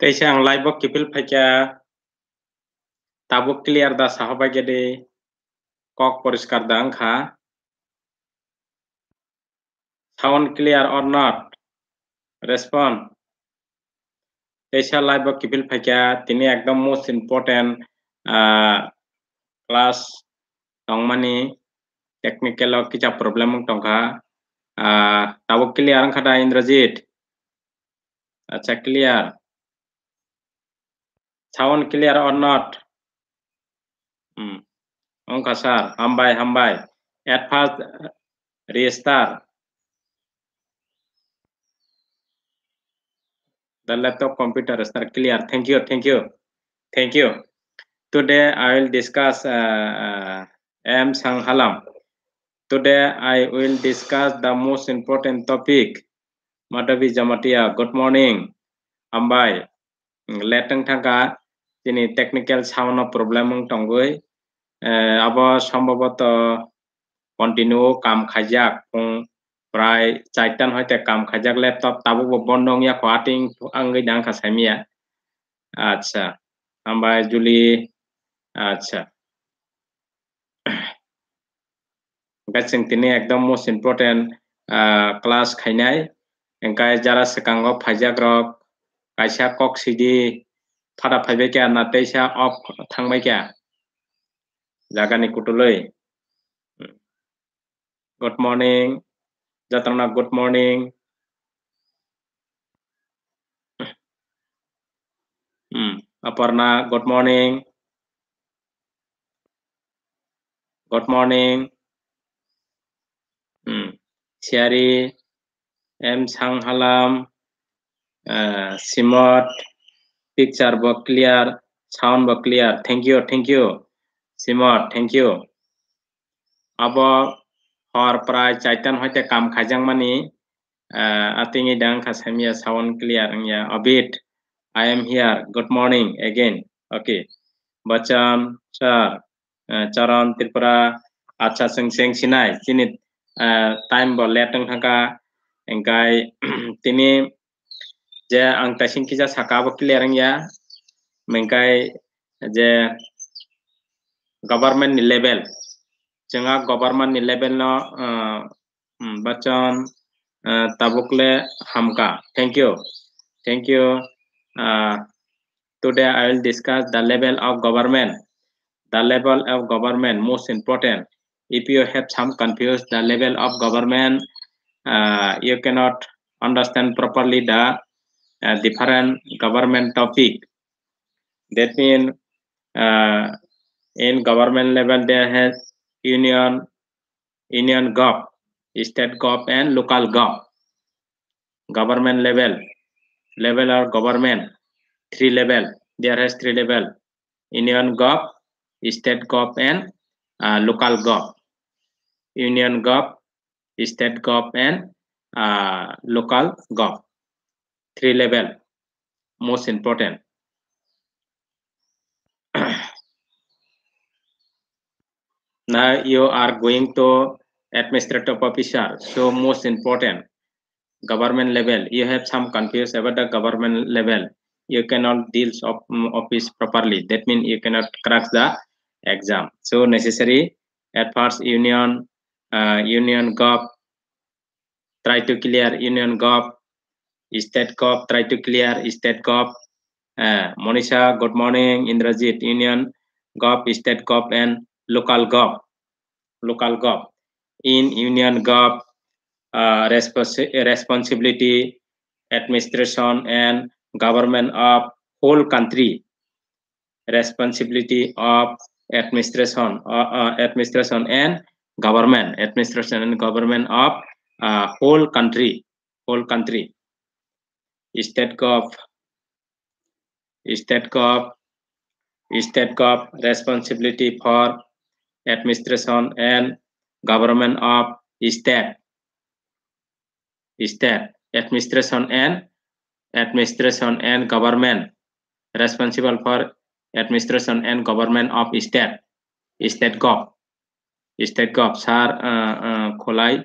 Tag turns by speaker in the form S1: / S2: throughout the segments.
S1: তেইসে আং লাইবক কিপিল ফাইকা তাবুক ক্লিয়ার দা সাহবা গেডে কক পরিষ্কার দা আংখা সাউন্ড ক্লিয়ার অর নট রেসপন তেইসা লাইবক কিপিল ফাইকা তিনি একদম মোস্ট ইম্পর্টেন্ট ক্লাস টংমানি টেকনিক্যাল কিচা প্রবলেম টংখা তাবুক ক্লিয়ার আংখাটা ইন্দ্রজিৎ আচ্ছা clear Sound clear or not? Hmm. Okay, sir. Hambai, Hambai. At first, restart. The laptop computer is clear. Thank you, thank you, thank you. Today I will discuss uh, uh, M. Sanghalam. Today I will discuss the most important topic, Madhavi Jamatia. Good morning, Ambai. লেটেন থাকা তিনি technical সামান্য problem টঙ্গই আব সম্ভবত continue কাম খাইজাক প্রায় চারটান হইতে কাম খাইজাক laptop তাবু বন্ধ ইয়া খোয়াটিং আঙ্গি ডাঙ্কা সামিয়া আচ্ছা আমায় জুলি আচ্ছা গাছিং তিনি একদম মোস্ট ইম্পর্টেন্ট ক্লাস খাইনাই এনকাই যারা সেকাঙ্গ ফাইজাক রক kaisa kok sidi thara phaibe kya na teisa off thangbai kya jagani kutuloi good morning jatrana good morning hmm aparna good morning good morning hmm syari M sang halam Simot, picture was clear, sound was clear. Thank you, thank you. Simot, thank you. Abo hor pray chaitan hoite kam khajang mani. Atingi dang khasamia sound clear angya a bit. I am here. Good morning again. Okay. Bacham sir. Charan Tripura. Acha sing sing sinai. Sinit time bo letang thaka. Engkai tini जे आं दासिम खिजा साका बो clear या जे government नि level जोंहा गवर्नमेंट नि लेवल न तबुकले हमका thank you thank you today I will discuss the level of government the level of government most important if you have some confuse the level of government you cannot understand properly the different uh, government topic. That means uh, in government level there has union, union gov, state gov and local gov. Government level, level or government, three level. There has three level, union gov, state gov and uh, local gov. Union gov, state gov and uh, local gov three level most important now you are going to administrative officer so most important government level you have some confused about the government level you cannot deal of mm, office properly that means you cannot crack the exam so necessary at first union uh, union gov try to clear union gov State cop try to clear State cop. Uh, Monisha, good morning. Indrajit, Union cop, State cop, and local cop. Local cop. In Union cop, uh, responsibility, administration, and government of whole country. Responsibility of administration, uh, uh, administration and government, administration and government of uh, whole country, whole country. Stetkov, Stetkov, Stetkov responsibility for administration and government of state. State administration and administration and government responsible for administration and government of state. State gov. State gov sar uh, uh, kolai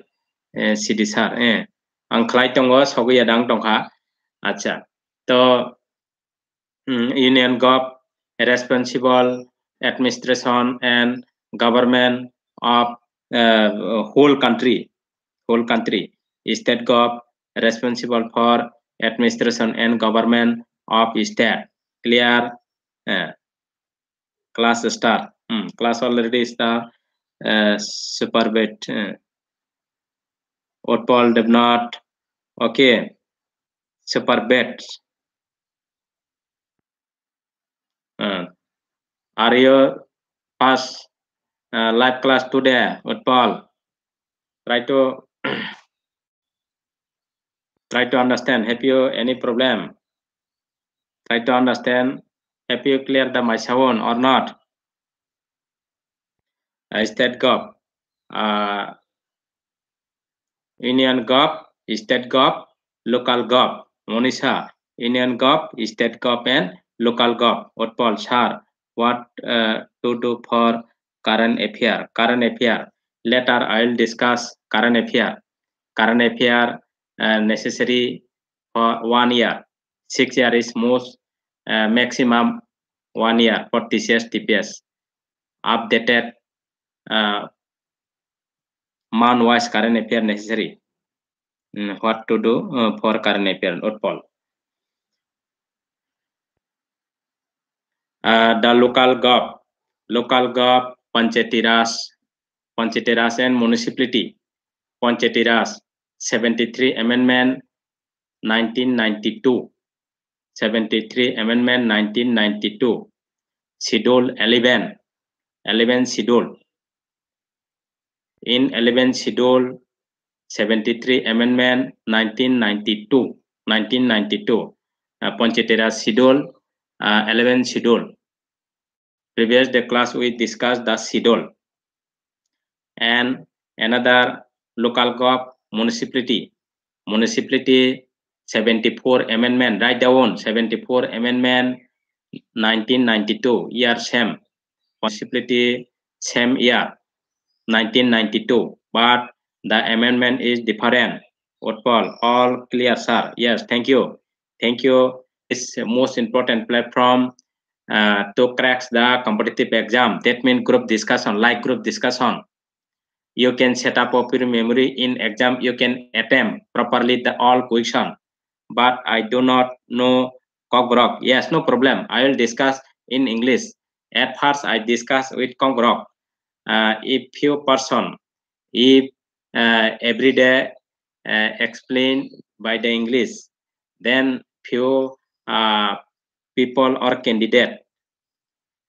S1: uh, city sar. Eh. Ang klai tongo sogi adang tongha. अच्छा तो union गफ responsible administration and government of whole country whole country state गफ responsible for administration and government of state clear class star class already star super bed what पॉल डेब not okay super bed. Uh, hmm. are you pass uh, live class today with Paul? Try to try to understand. Have you any problem? Try to understand. Have you clear the my sound or not? Uh, that gop? uh, union Is that gop? local gov. Monisar, Indian Gov, State Gov and Local Gov. Utpal Sir, what uh, to do for current affair? Current affair. Later I'll discuss current affair. Current affair uh, necessary for one year. Six year is most uh, maximum one year for TCS TPS. Updated uh, man-wise current affair necessary. what to do uh, for current parent or poll. Uh, the local gov, local gov, panchetiras, panchetiras and municipality, panchetiras, 73 amendment 1992, 73 amendment 1992, schedule 11, 11 schedule. In 11 schedule, 73 amendment 1992 1992 uh, Ponchetera schedule uh, 11 schedule previous the class we discussed the schedule and another local gov municipality municipality 74 amendment write down 74 amendment 1992 year same municipality same year 1992 but the amendment is different. What Paul? All clear, sir. Yes, thank you. Thank you. It's most important platform uh, to crack the competitive exam. That means group discussion, like group discussion. You can set up your memory in exam. You can attempt properly the all question. But I do not know Kongrok. Yes, no problem. I will discuss in English. At first, I discuss with Kongrok. Uh, if few person, if uh, every day uh, explained by the English, then few uh, people or candidate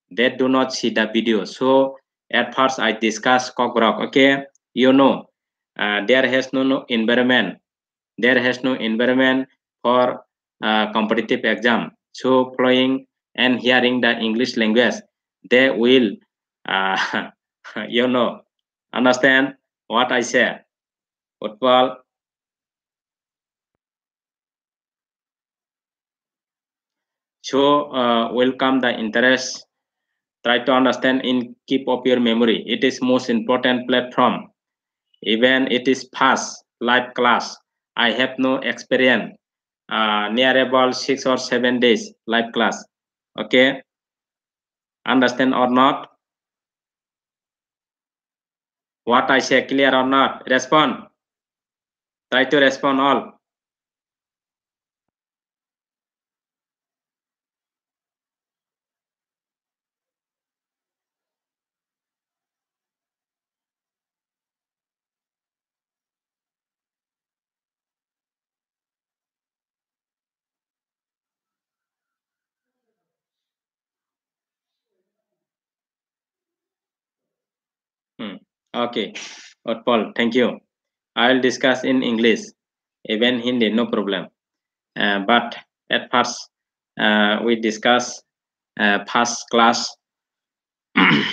S1: they do not see the video. So at first I discuss cockroach. Okay, you know, uh, there has no, no environment. There has no environment for uh, competitive exam. So playing and hearing the English language, they will, uh, you know, understand what I say. Football. Show, uh, welcome the interest. Try to understand in keep up your memory. It is most important platform. Even it is past live class. I have no experience. Uh, near about six or seven days live class. Okay. Understand or not? What I say, clear or not? Respond.
S2: Try to respond all.
S1: Okay. Or Paul, thank you. I'll discuss in English, even Hindi, no problem. Uh, but at first, uh, we discuss uh, past class.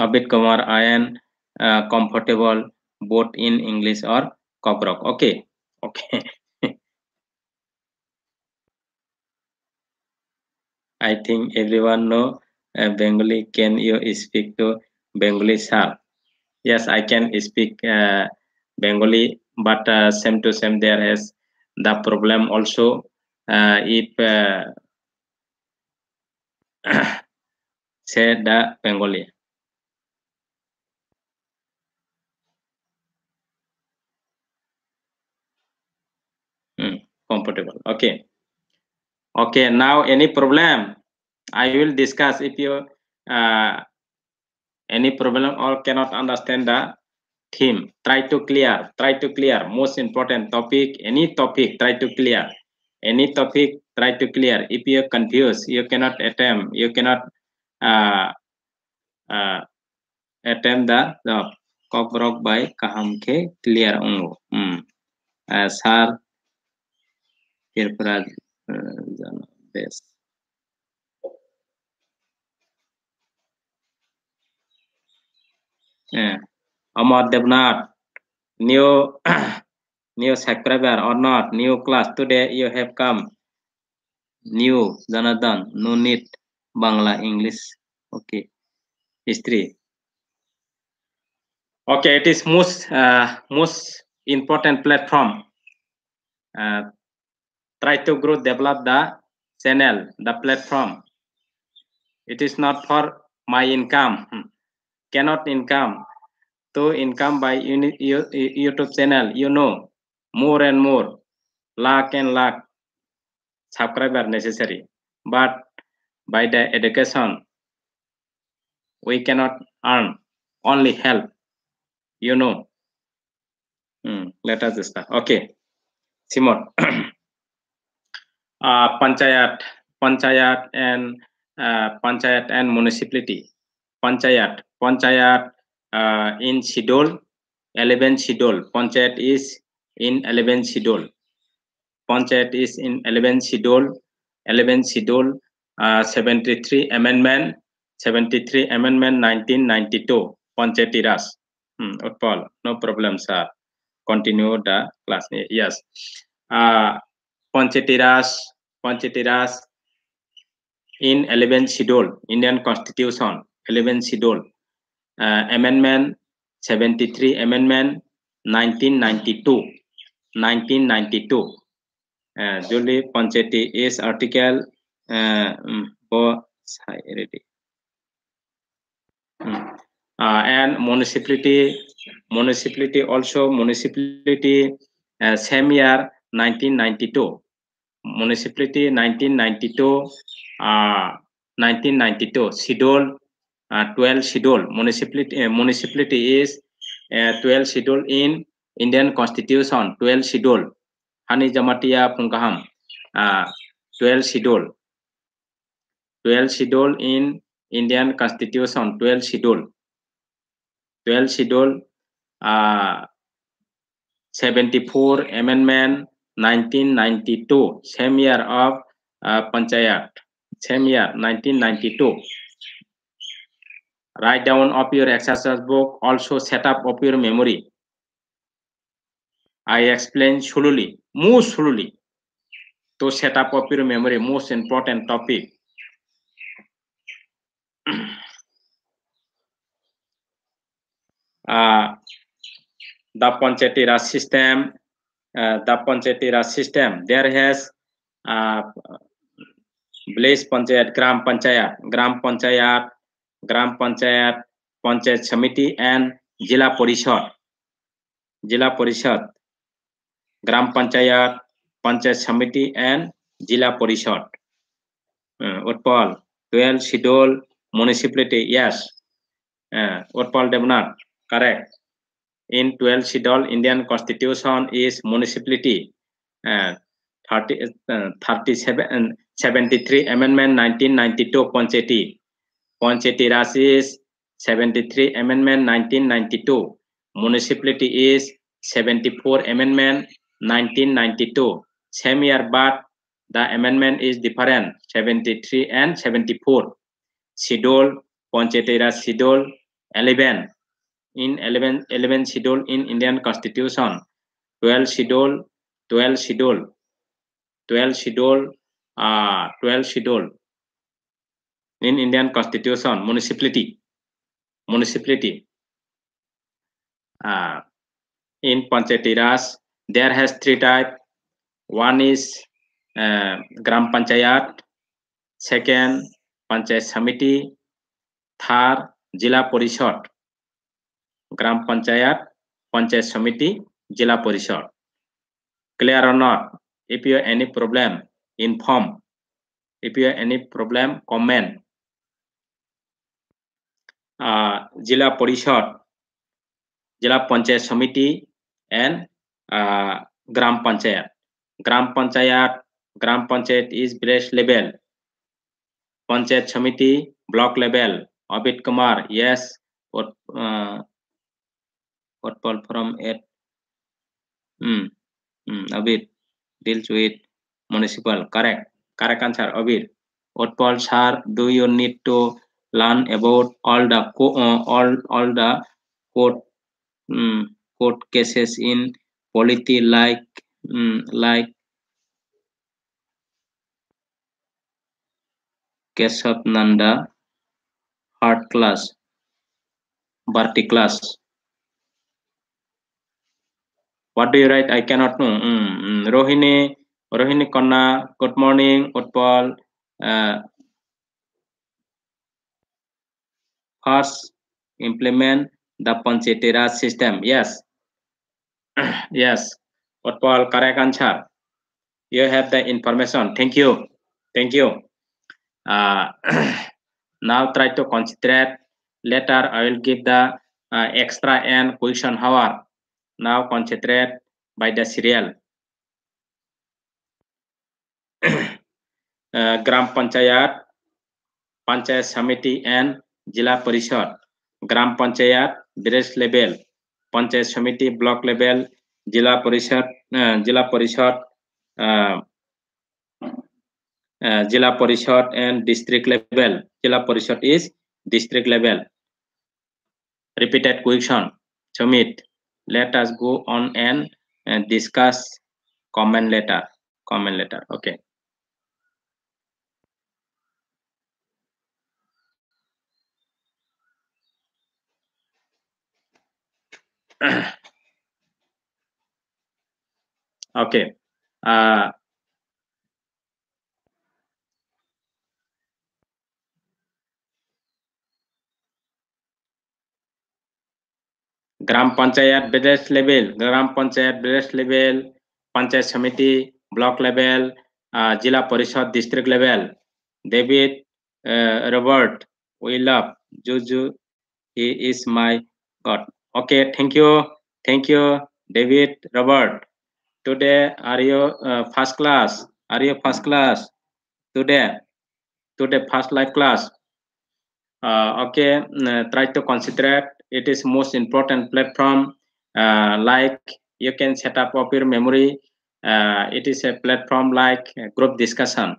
S1: Abid Kumar, I am uh, comfortable both in English or Kobrok. Okay, okay. I think everyone know uh, Bengali. Can you speak to Bengali, sir? Yes, I can speak uh, Bengali, but uh, same to same there is the problem also. Uh, if uh, say the Bengali. Hmm, comfortable. Okay okay now any problem i will discuss if you uh, any problem or cannot understand the theme try to clear try to clear most important topic any topic try to clear any topic try to clear if you're confused you cannot attempt you cannot uh, uh, attempt the job cock rock by
S2: kahamke clear ungo mm. uh, sir kirparaj then this.
S1: Yeah. Devnath, new new subscriber or not, new class. Today you have come. New Jonathan, no need Bangla English. Okay. History. Okay, it is most uh, most important platform. Uh, try to grow develop the channel the platform it is not for my income hmm. cannot income to income by youtube channel you know more and more lakh and lakh subscriber necessary but by the education we cannot earn only help you know hmm, let us start okay simon uh, panchayat, panchayat and uh, panchayat and municipality, panchayat, panchayat uh, in Sidol, 11 Sidol, panchayat is in 11 Sidol, panchayat is in 11 Sidol, 11 Sidol, uh, 73 amendment, 73 amendment 1992, Panchayatiras. Hmm, no problem, sir. Continue the class. Yes. Uh, Panchetiraj, Panchetiraj in 11th schedule, Indian Constitution, 11th schedule, uh, amendment 73, amendment 1992, 1992. Uh, Julie Panchetti is article uh, for um, hmm. uh, and municipality, municipality also municipality uh, same year 1992 municipality 1992 uh, 1992 schedule uh, 12 schedule municipality uh, municipality is uh, 12 schedule in indian constitution 12 schedule hani jamatia punkaham uh, 12 schedule 12 schedule in indian constitution 12 schedule 12 schedule uh, 74 amendment 1992, same year of uh, Panchayat, same year 1992. Write down of your exercise book, also set up of your memory. I explain slowly, most slowly to set up of your memory, most important topic. uh, the Panchayati system the Panchayati Raj system. There has village panchayat, gram panchayat, gram panchayat, gram panchayat, panchayat committee and jila parishad, jila parishad, gram panchayat, panchayat committee and jila parishad. Uh, Utpal, 12 schedule municipality, yes. Uh, Utpal Devnath, correct. in 12 schedule indian constitution is municipality uh, 30, uh, 37 uh, 73 amendment 1992 panchayati panchayati is 73 amendment 1992 municipality is 74 amendment 1992 same year but the amendment is different 73 and 74 schedule panchayati raj schedule 11 in 11, 11 schedule in Indian Constitution, 12 schedule, 12 schedule, 12 schedule, uh, 12 schedule in Indian Constitution, municipality, municipality. Uh, in Panchayati there has three type. One is uh, Gram Panchayat, second Panchayat Samiti, third Jila Parishad. Gram panchayat panchayat samiti zila parishad clear or not if you any problem inform if any any problem comment zila parishad zila panchayat samiti and gram panchayat gram panchayat gram panchayat is ব্রেস level panchayat samiti block level Abit Kumar yes what from it. mm, mm, Abir deals with municipal correct correct answer Abir what Paul sir do you need to learn about all the uh, all all the court um, court cases in polity like um, like case of Nanda hard class Bharti class what do you write? I cannot know. Mm, mm. Rohini, Rohini Konna, good morning, football Uh, first, implement the Panchetera system. Yes. yes. football correct answer. You have the information. Thank you. Thank you. Uh, now try to concentrate. Later, I will give the uh, extra and question hour. Now concentrate by the serial. uh, Gram Panchayat, Panchayat Samiti and Jila Parishad. Gram Panchayat, village level. Panchayat Samiti, block level. Jila Parishad, uh, Jila Parishad, uh, uh, Jila Parishad and district level. Jila Parishad is district level. Repeated question. Submit. let us go on and, and discuss common letter common letter okay
S2: okay uh,
S1: gram panchayat विदेश level gram panchayat विदेश level panchayat samiti block level Jila Parishad District Level David Robert, we love Juju. He is my God. Okay, thank you. Thank you, David Robert. Today, are you uh, first class? Are you first class? Today, today, first life class. Uh, okay, try to concentrate it is most important platform uh, like you can set up of your memory uh, it is a platform like group discussion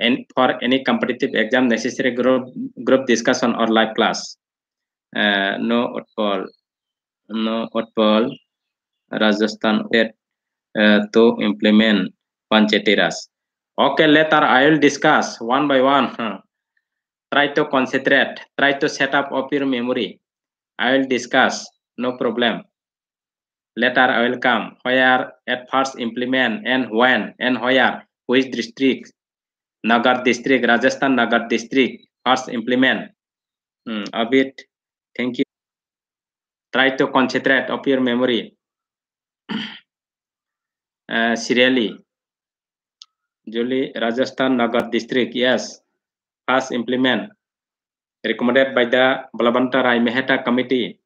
S1: and for any competitive exam necessary group group discussion or live class uh, no outfall no outfall rajasthan it uh, to implement panchetiras okay later i will discuss one by one try to concentrate try to set up of your memory I will discuss, no problem. Later I will come, where at first implement and when and where, which district, Nagar district, Rajasthan Nagar district, first implement. Hmm, a bit, thank you. Try to concentrate of your memory. uh, serially. Julie, Rajasthan Nagar district, yes. First implement recommended by the Rai Mehta Committee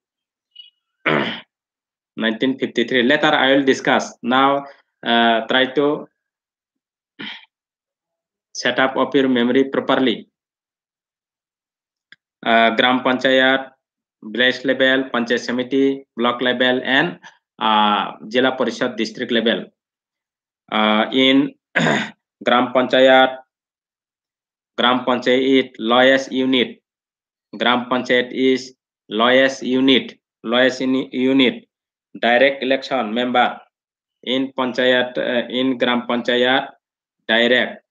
S1: 1953. Later I will discuss. Now uh, try to set up of your memory properly. Uh, Gram Panchayat, village level, Panchayat Samiti, block level, and uh, Jila Parishad district level. Uh, in Gram Panchayat, Gram Panchayat, lawyers unit, Gram Panchayat is lowest unit, lowest unit, direct election member in Panchayat, uh, in Gram Panchayat, direct,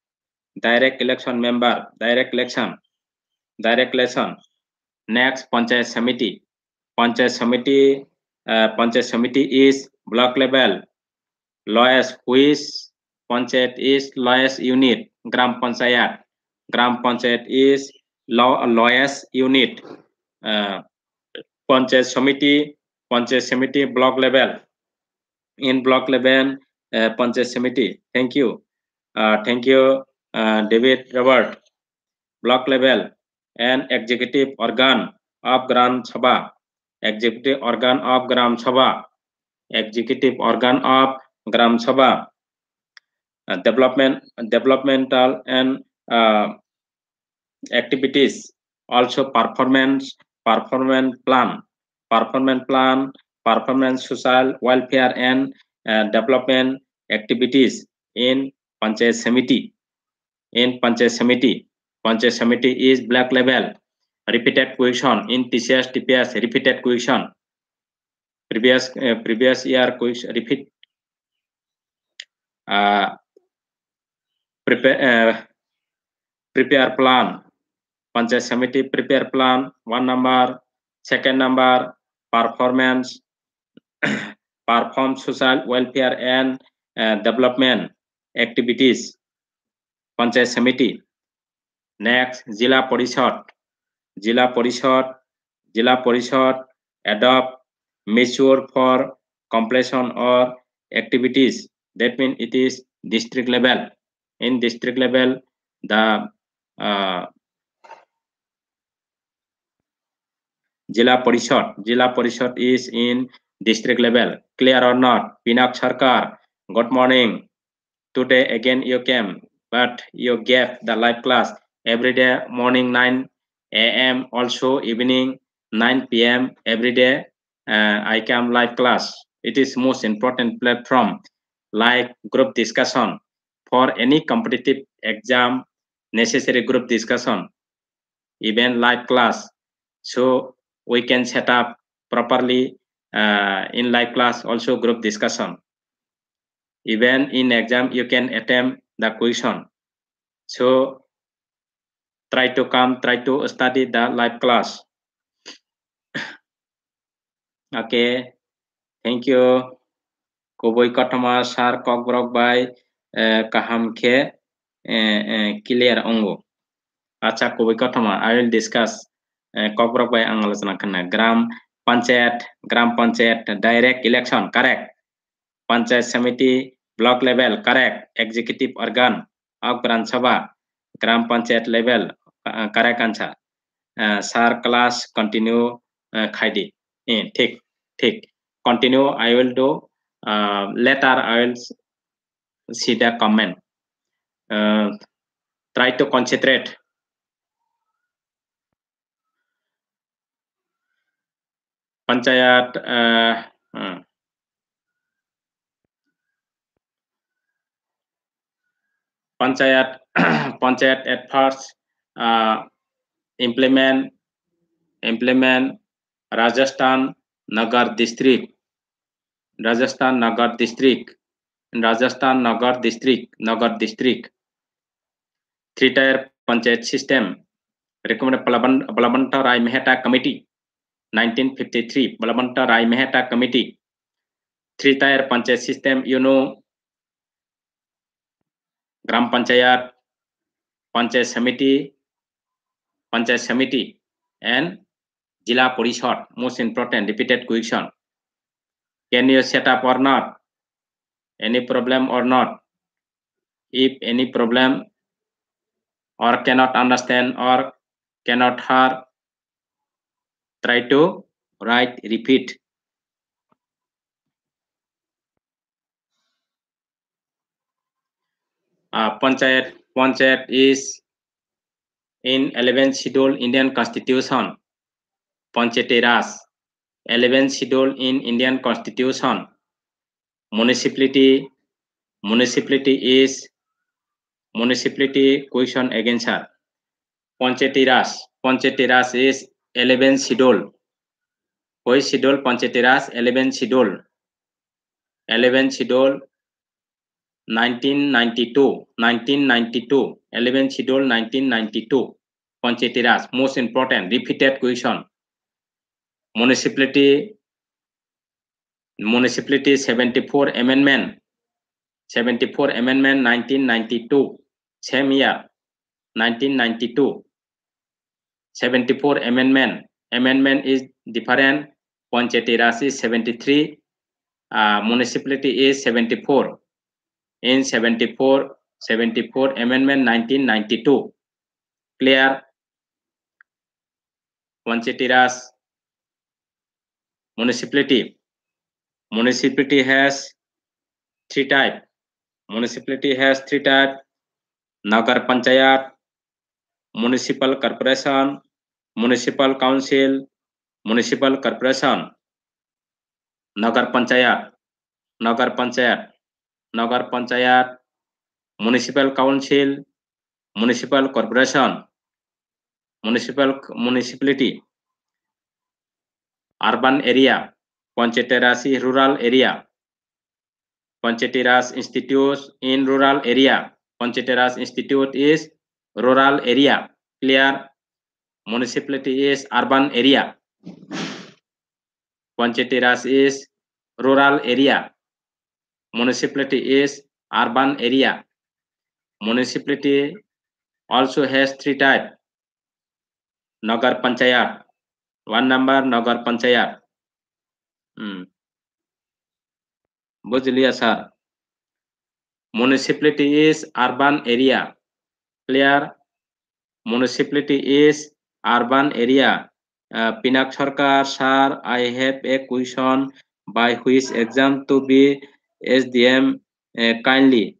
S1: direct election member, direct election, direct election. Next, Panchayat Committee. Panchayat Committee, uh, Panchayat Committee is block level, lowest which Panchayat is lowest unit, Gram Panchayat. Gram Panchayat is lawyers unit uh, panchayat committee panchayat committee block level in block level panchayat uh, committee thank you uh, thank you uh, david robert block level and executive organ of gram sabha executive organ of gram sabha executive organ of gram sabha uh, development developmental and uh, activities also performance performance plan performance plan performance social welfare and uh, development activities in panchayat samiti in panchayat samiti panchayat samiti is black label repeated question in tcs tps repeated question previous uh, previous year question repeat uh, prepare uh, prepare plan Panchayat Committee prepare plan, one number, second number, performance, perform social welfare and uh, development activities, Panchayat Committee. Next, Jila Parishad. Jila Parishad, Jila Parishad adopt measure for completion or activities. That means it is district level. In district level, the uh, Jilla Parishad. जिला Parishad is in district level clear or not pinak sarkar good morning today again you came but you gave the live class every day morning 9 a.m also evening 9 p.m every day uh, i come live class it is most important platform like group discussion for any competitive exam necessary group discussion even live class so we can set up properly uh, in live class also group discussion even in exam you can attempt the question so try to come try to study the live class okay thank you koboi katama sar kokrok bai uh, kaham khe uh, uh, clear ongo acha koboi katama i will discuss কক্রপাই আলোচনা খান্না gram panchayat gram panchayat direct election correct panchayat samiti block level correct executive organ of gram sabha gram panchayat level correct answer sir class continue খাইডি ঠিক ঠিক continue I will do later I will see the comment. Uh, try to
S2: panchayat Panchayat,
S1: Panchayat at first uh, implement implement Rajasthan Nagar district, Rajasthan Nagar district, Rajasthan Nagar district, Nagar district. Three tier panchayat system. Recommended Palabanta Rai Mehta committee. 1953 Balamanta Rai Mehta Committee, three-tier panchayat system, you know, Gram Panchayat, Panchayat Samiti, Panchayat Samiti, and Jila Parishad, most important, repeated question. Can you set up or not? Any problem or not? If any problem or cannot understand or cannot hear try to write repeat uh, panchayat panchayat is in 11th schedule indian constitution panchayat 11th schedule in indian constitution municipality municipality is municipality question against her panchayat raj panchayat raj is 11 schedule. hoy schedule Pancheteras 11 schedule. 11 schedule 1992 1992 11 schedule 1992 Pancheteras most important repeated question. Municipality Municipality 74 amendment 74 amendment 1992 same year 1992 74 amendment. Amendment is different. Panchayati Raj is 73. Uh, municipality is 74. In 74, 74 amendment 1992. Clear. Panchayati Raj municipality. Municipality has three type. Municipality has three type. Nagar Panchayat, Municipal Corporation, municipal council municipal corporation Nagar Panchayat Nagar Panchayat Nagar panchayat municipal council municipal corporation municipal municipality urban area Panchayatraj rural area Panchayatraj institute in rural area Panchayatraj institute is rural area clear municipality is urban area. Panchayat is rural area. Municipality is urban area. Municipality also has three types: Nagar Panchayat. One number Nagar Panchayat. Hmm. बुझलिए sir. municipality is urban area clear municipality is urban area. Uh, Pinak Sarkar, sir, I have a question by which exam to be SDM uh, kindly.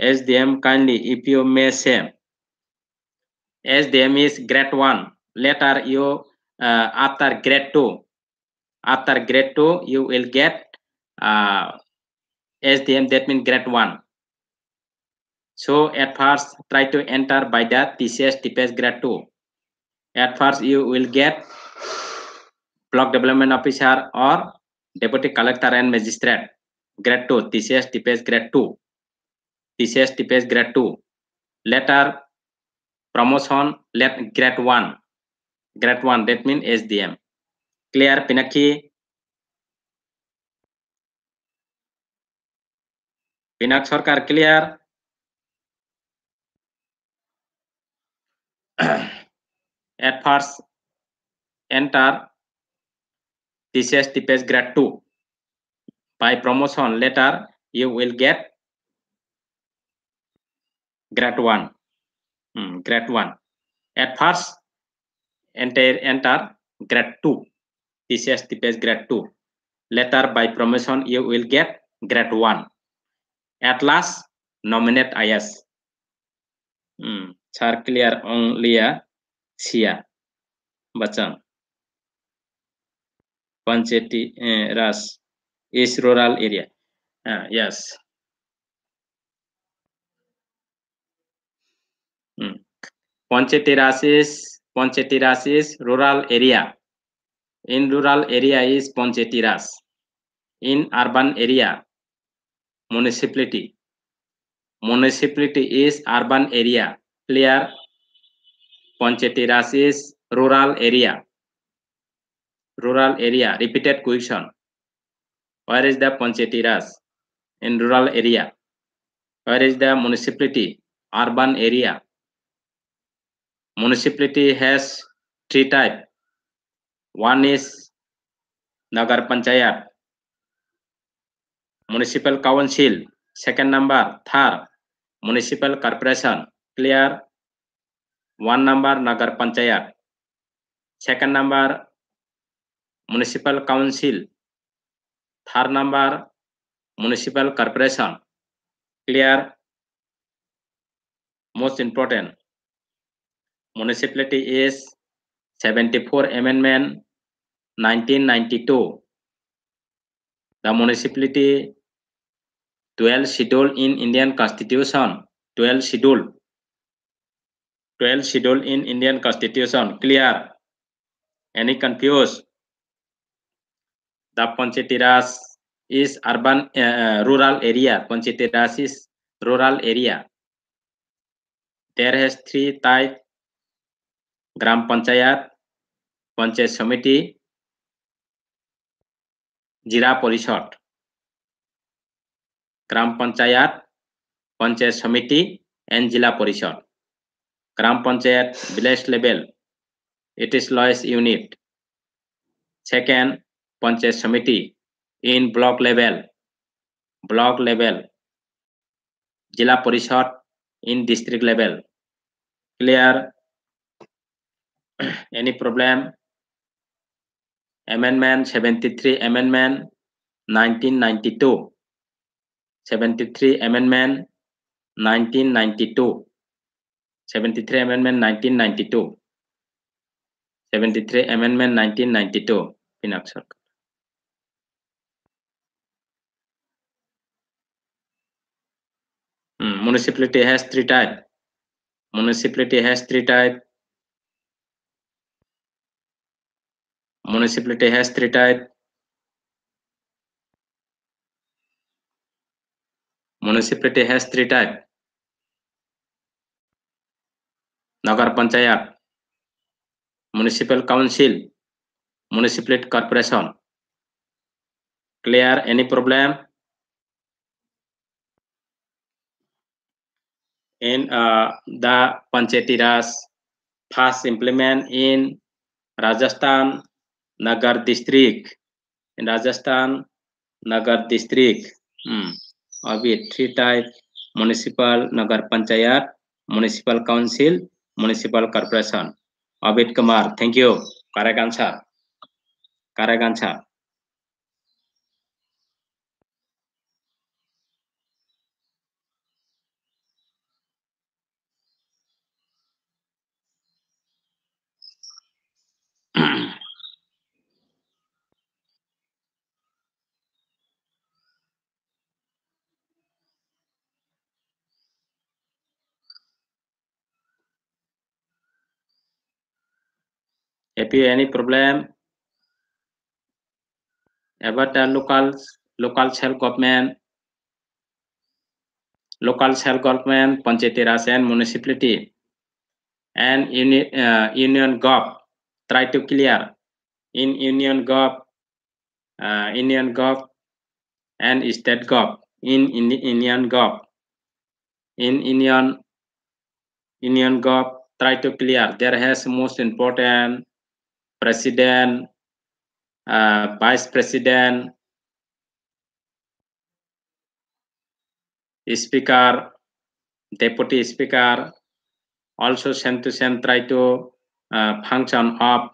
S1: SDM kindly, if you may say. SDM is grade 1. Later you, uh, after grade 2, after grade 2, you will get uh, SDM, that means grade 1. So at first, try to enter by the TCS TPS grade 2. At first, you will get block development officer or deputy collector and magistrate, grade 2, TCS TPS grade 2. TCS TPS grade 2. Later, promotion let grade 1. Grade 1, that means SDM. Clear, Pinaki. Pinak Sarkar, clear. at first enter TCS TPS grade 2. By promotion later you will get grade 1. Mm, grade 1. At first enter enter grade 2. TCS TPS grade 2. Later by promotion you will get grade 1. At last nominate IS. Mm, clear only. Yeah. ছিয়া বাঁচান panchayati raj is rural area uh, yes hmm. Panchetiras is Panchetiras is rural area. In rural area is Panchetiras. In urban area, municipality. Municipality is urban area. Clear? Ponchetiras is rural area. Rural area, repeated question. Where is the Ponchetiras? In rural area. Where is the municipality? Urban area. Municipality has three type. One is Nagar Panchayat, municipal council second number third municipal corporation clear one number Nagar Panchayat, second number Municipal Council, third number Municipal Corporation. Clear? Most important, municipality is 74 Amendment 1992. The municipality 12 schedule in Indian Constitution, 12 schedule. 12th schedule in Indian Constitution. Clear? Any confused? The panchayat is urban uh, uh rural area. Panchetiras is rural area. There has three type: Gram Panchayat, Panchayat Committee, Jira Polishot. Gram Panchayat, Panchayat Committee, and Jila Polishot. Gram Panchayat village level, it is lowest unit. Second, Panchayat Samiti in block level, block level, Jila Parishad in district level. Clear? Any problem? Amendment 73 Amendment 1992. 73 Amendment 1992. 73 Amendment 1992. 73 Amendment 1992, Pinak Circle. Hmm, municipality has three type. Municipality has three type. Municipality has three type. Municipality has three type. Nagar panchayat municipal council municipality corporation clear any problem in the panchayati raj first implement in Rajasthan Nagaur district in Rajasthan Nagaur district अभी three type municipal nagar panchayat municipal council municipal corporation. Abid Kumar, thank you.
S2: Correct answer. Correct answer.
S1: be any problem about the local self government, local self government, panchayatiras and municipality, and uni, uh, union gov try to clear in union gov, uh, union gov, and state gov in, in union gov, in union union gov try to clear. There has most important president, uh, vice president, speaker, deputy speaker, also sent to send try to uh, function of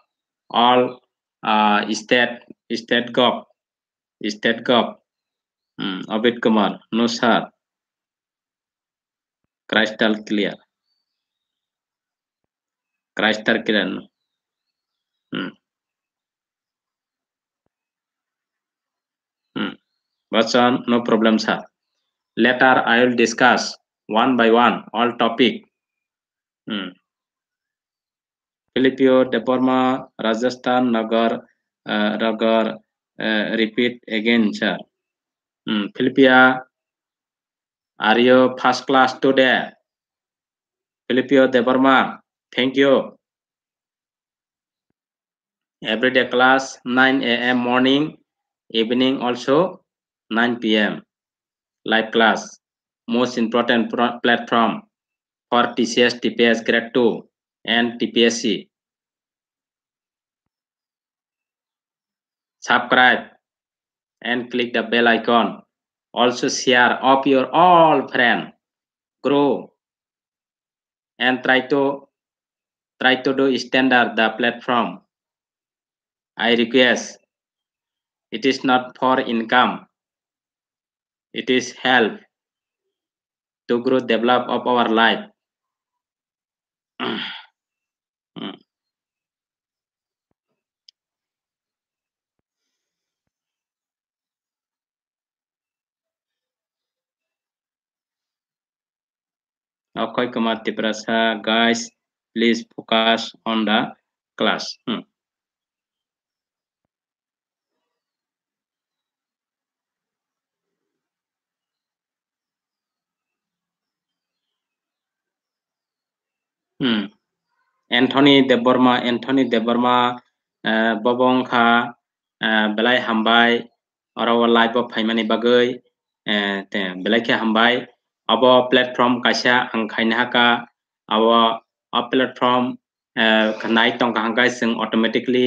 S1: all uh, state state gov state gov um, Abid Kumar no sir crystal
S2: clear crystal clear
S1: no problem sir later i will discuss one by one all topic hmm. filipio deporma rajasthan nagar uh, nagar uh, repeat again sir hmm. filipia are you first class today filipio deporma thank you every day class 9 a.m morning evening also 9 p.m. Live class. Most important platform for TCS, TPS Grade 2 and TPSC. Subscribe and click the bell icon. Also share of your all friend. Grow and try to try to do standard the platform. I request it is not for income it is help to grow develop of our life
S2: Akoy
S1: Kumar Tiprasa, guys, please focus on the class. Hmm. Hmm Anthony Debbarma Anthony Debbarma ববংখা বেলাই হামবাই অরাও live ফাইমানি বাগৈ বেলাইকে হামবাই আব platform কাইসা আং খাইনে হাকা আব আ platform খানাই টংকা হাঙ্কাই जों automatically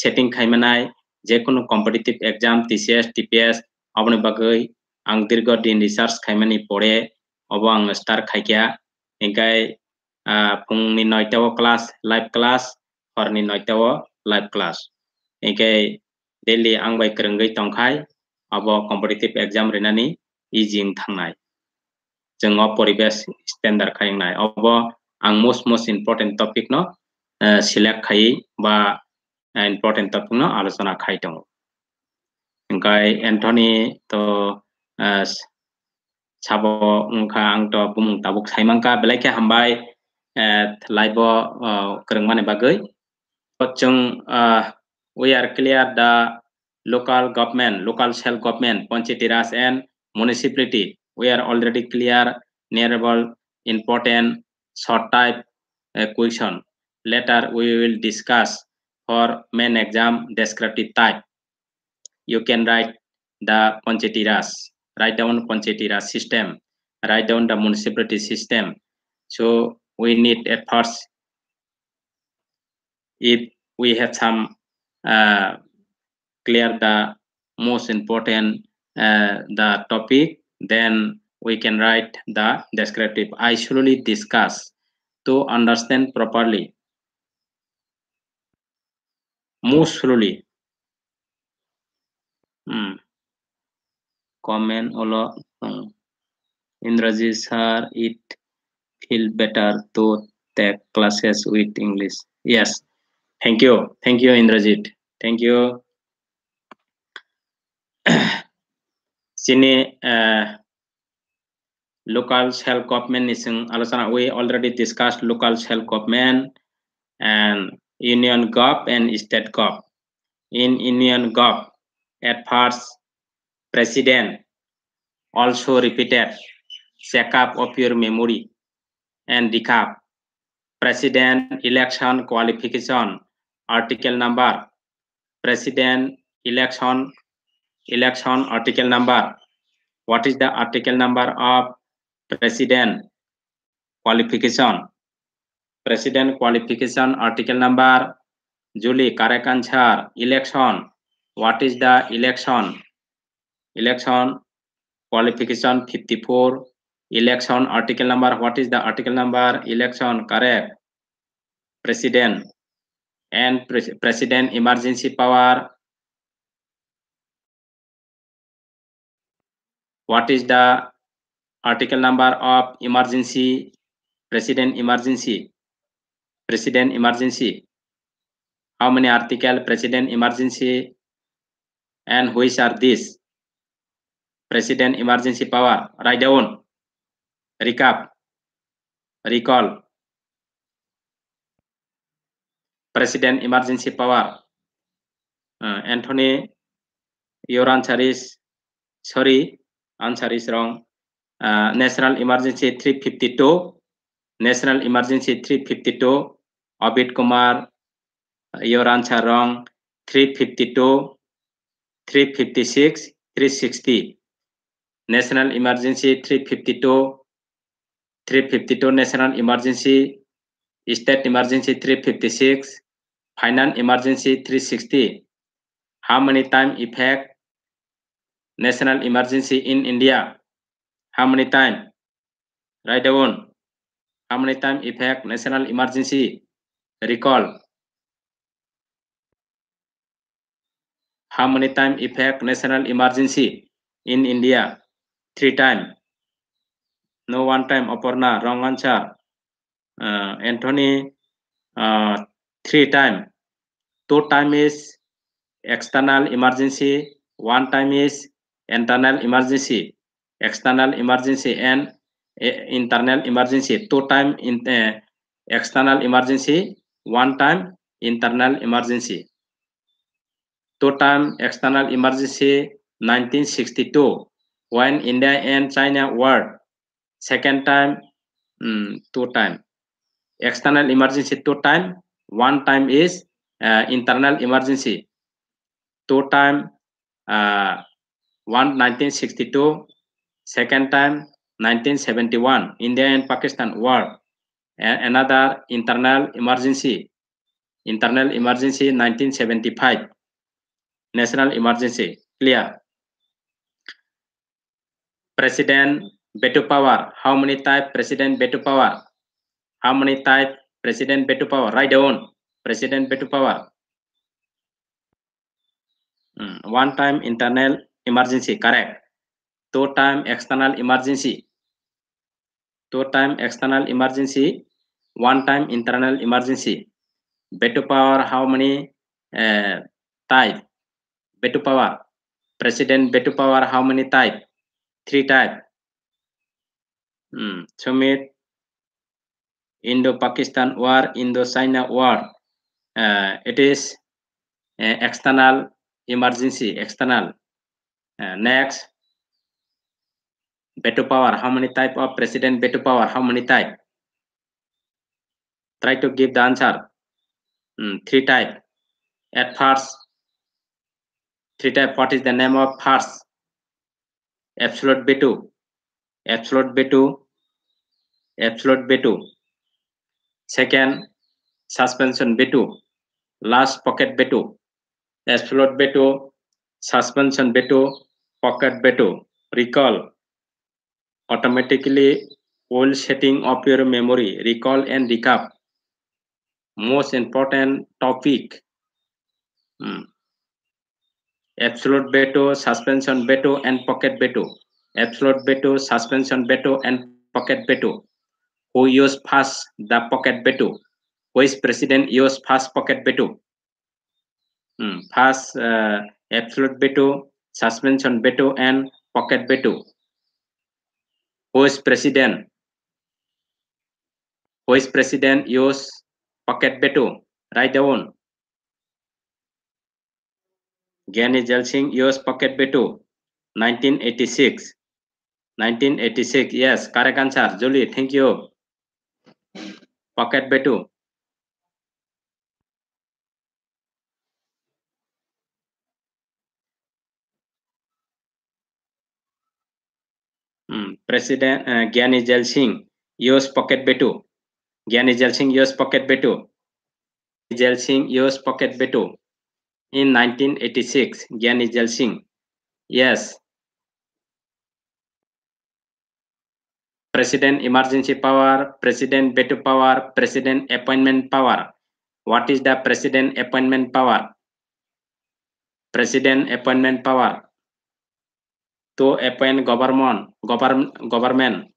S1: setting খাইমানাই যে কোনো কম্পিটিটিভ এক্সাম টিসিএস টিপিএস আবনি বাগৈ আং দীর্ঘ দিন রিসার্চ খাইমানি পড়ে অব আং স্টার খাইকিয়া এঙ্কাই pung à, ni noi tewa class live class or ni noi tewa live class eke daily ang bai krenggai tongkhai abo competitive exam renani easy thangnai jeng poribes standard khaingnai abo ang most most important topic no ờ, select khai ba ờ, important topic no alochona khai tongo engkai anthony to sabo ungkha ang to bumung tabuk saimangka belai ke hambai LIBOR uh, uh, we are clear the local government, local self government, Panchayatiras and municipality. We are already clear nearable important short type uh, question. Later we will discuss for main exam descriptive type. You can write the Panchayatiras, write down Panchayatiras system, write down the municipality system. So we need a parts if we have some uh, clear the most important uh, the topic then we can write the descriptive i surely discuss to understand properly move slowly hmm. comment a lot. Hmm. indraji sir it feel better to take classes with English. Yes. Thank you. Thank you, Indrajit. Thank you. Sini uh, local self government is in Alasana. We already discussed local self government and union gov and state gov. In union gov, at first, president also repeated check up of your memory and DCAP. President election qualification, article number. President election, election article number. What is the article number of president qualification? President qualification article number. Julie correct answer. Election. What is the election? Election qualification 54 election article number what is the article number election correct president and pre president emergency power what is the article number of emergency president emergency president emergency how many article president emergency and which are these president emergency power write down recap, recall, President Emergency Power, uh, Anthony, your answer is sorry, answer is wrong. Uh, National Emergency 352, National Emergency 352, Abid Kumar, your answer wrong. 352, 356, 360. National Emergency 352, 352 National Emergency, State Emergency 356, financial Emergency 360. How many time effect national emergency in India? How many time? Write down. How many time effect national emergency? Recall. How many time effect national emergency in India? Three time. No one time Aparna, wrong answer. Uh, Anthony, uh, three time. Two time is external emergency. One time is internal emergency. External emergency and uh, internal emergency. Two time in uh, external emergency. One time internal emergency. Two time external emergency 1962 when India and China war second time um, two time external emergency two time one time is uh, internal emergency two time uh, one 1962 second time 1971 india and pakistan war another internal emergency internal emergency 1975 national emergency clear president Betu Power. How many type President Betu Power? How many type President Betu Power? Write down. President Betu Power. Hmm. One time internal emergency. Correct. Two time external emergency. Two time external emergency. One time internal emergency. Betu Power. How many uh, type? Betu Power. President Betu Power. How many type? Three type. Hmm. meet. Indo-Pakistan War, Indo-China War. Uh, it is uh, external emergency, external. Uh, next, veto power. How many type of president veto power? How many type? Try to give the answer. Mm, three type. At first, three type. What is the name of first? Absolute veto absolute beto, absolute beto. Second, suspension beto. last pocket beto. absolute beto, suspension beto, pocket beto. Recall, automatically all setting of your memory, recall and recap. Most important topic. Hmm. Absolute beto, suspension beto, and pocket beto absolute veto, suspension veto, and pocket veto. Who use first the pocket veto? Which president use first pocket veto? Hmm. First uh, absolute veto, suspension veto, and pocket veto. Who is president? Who is president use pocket veto? Write down. Gyani Jal Singh pocket veto, 1986. 1986. Yes, correct answer. Julie, thank you. Pocket Betu. Hmm, President uh, Gyani Jal Singh, use Pocket Betu. Gyani Jal Singh, use Pocket Betu. Jal Singh, use Pocket Betu. In 1986, Gyani Jal Singh. Yes, President emergency power, President veto power, President appointment power. What is the President appointment power? President appointment power. To appoint government, govern, government.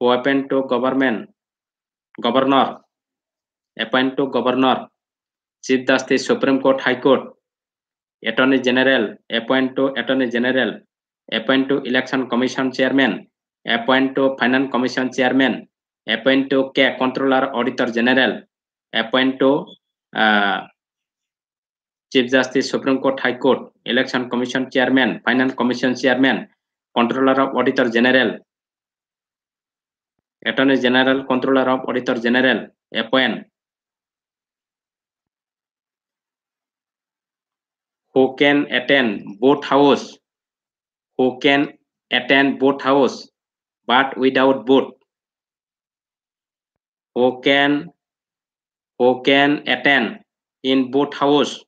S1: To appoint to government, governor. Appoint to governor. Chief Justice Supreme Court, High Court. Attorney General, appoint to Attorney General. Appoint to Election Commission Chairman. appoint to finance commission chairman appoint to K, controller auditor general appoint to uh, chief justice supreme court high court election commission chairman finance commission chairman controller of auditor general attorney general controller of auditor general appoint who can attend both house who can attend both house but without both. Who can who can attend in both house?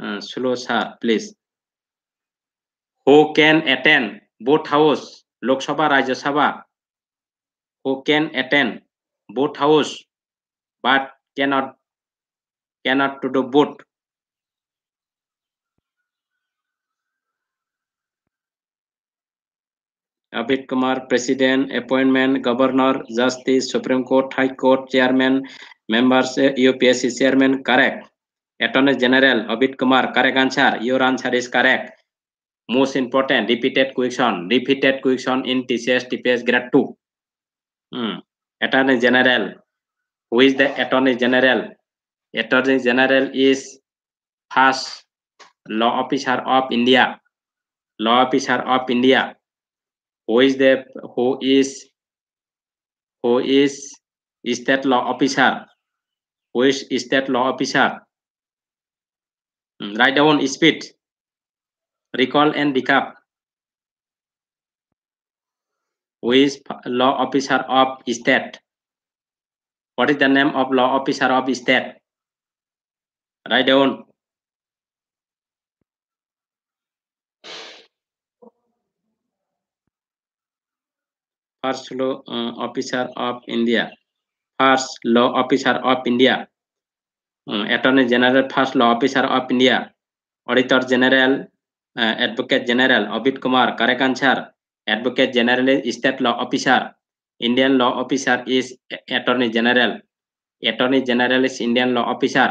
S1: Uh, slow, sir, please. Who can attend both house? Lok Sabha, Rajya Sabha. Who can attend both house, but cannot cannot to do both. Abid Kumar, President, Appointment, Governor, Justice, Supreme Court, High Court, Chairman, Members, UPSC Chairman, correct. Attorney General, Abid Kumar, correct answer. Your answer is correct. Most important, repeated question, repeated question in TCS, TPS grade 2. Hmm. Attorney General, who is the Attorney General? Attorney General is first law officer of India. Law officer of India. who is the who is who is state law officer who is state law officer hmm, write down speed recall and recap who is law officer of state what is the name of law officer of state write down first law officer of India first law officer of India attorney general first law officer of India auditor general advocate general Abit Kumar correct answer advocate general state law officer Indian law officer is attorney general attorney general is Indian law officer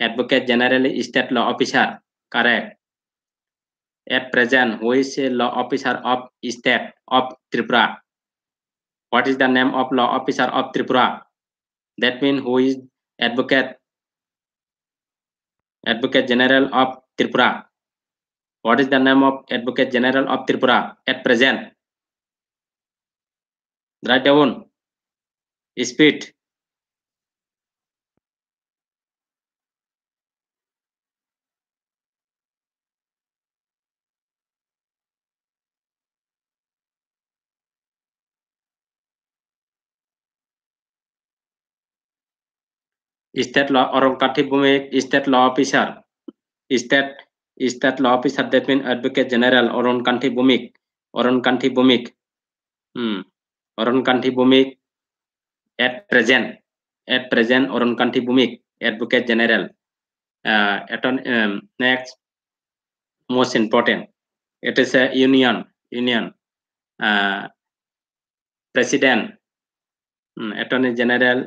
S1: advocate general state law officer correct at present who's law officer of state of Tripura What is the name of law officer of Tripura? That means who is advocate? Advocate General of Tripura. What is the name of Advocate General of Tripura at present? Write down.
S2: Speed. State law और काठीपुर में एक
S1: state law officer state state law officer देखें advocate general और उनकांठी भूमिक और उनकांठी भूमिक और उनकांठी भूमिक एट प्रेजेंट एट प्रेजेंट और उनकांठी भूमिक advocate general next most important it is union union president attorney general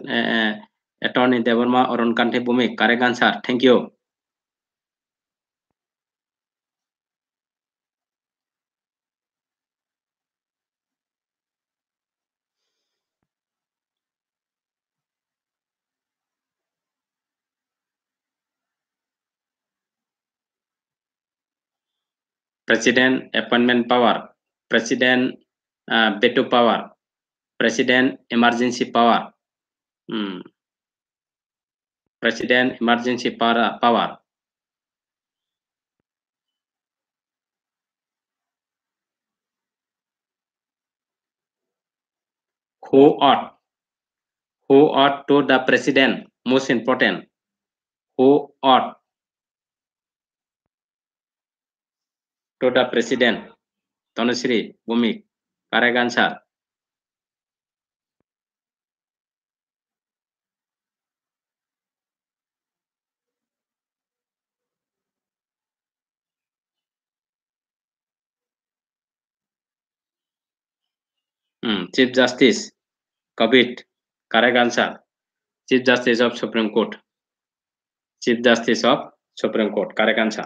S1: Attorney Devarma Arunkanthe Bhumi Correct answer.
S2: Thank you. President
S1: appointment power, President uh, veto power, President emergency power. Hmm. president emergency
S2: para, power. Who
S1: ought? Who ought to the president? Most important. Who ought to the president? Tanushri, Bumi, correct answer.
S2: Chief justice
S1: कबिट correct chief justice of Supreme Court chief justice of Supreme Court correct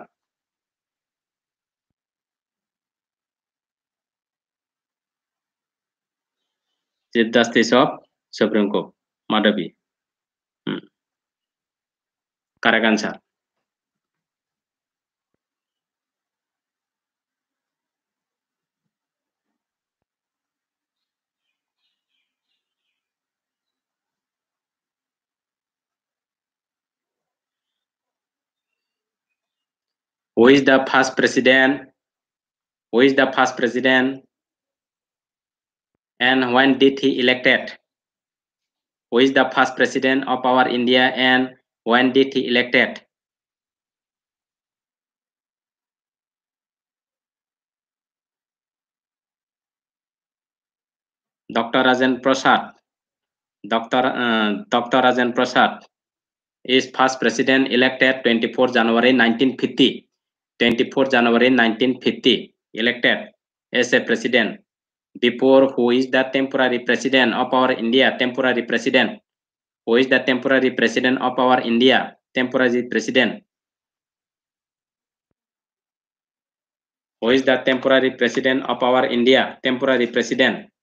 S1: chief justice of Supreme Court Madhavi correct Who is the past president? Who is the past president? And when did he elected? Who is the past president of our India and when did he elected?
S2: Dr. Rajan Prasad.
S1: Dr. Uh, Dr. Rajan Prasad is first president elected 24 January 1950. 24 January 1950 elected as a president before who is the temporary president of our India temporary president who is the temporary president of our India temporary president who is the temporary president of our India temporary president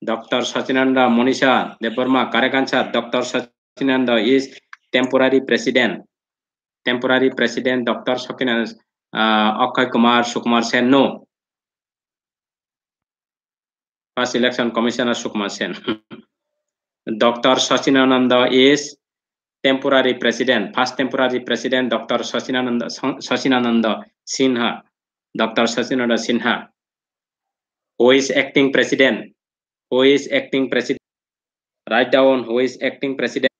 S1: Dr. Sachinanda Monisha Deborma Karakancha, Dr. Sachinanda is temporary president. Temporary president Dr. Sachinanda uh, Akshay Kumar Sukumar Sen, no. First election commissioner Sukumar Sen. Dr. Sachinananda is temporary president. First temporary president Dr. Sachinananda, Sachinananda Sinha. Dr. Sachinananda Sinha, who is acting president. who is acting president write down who is acting president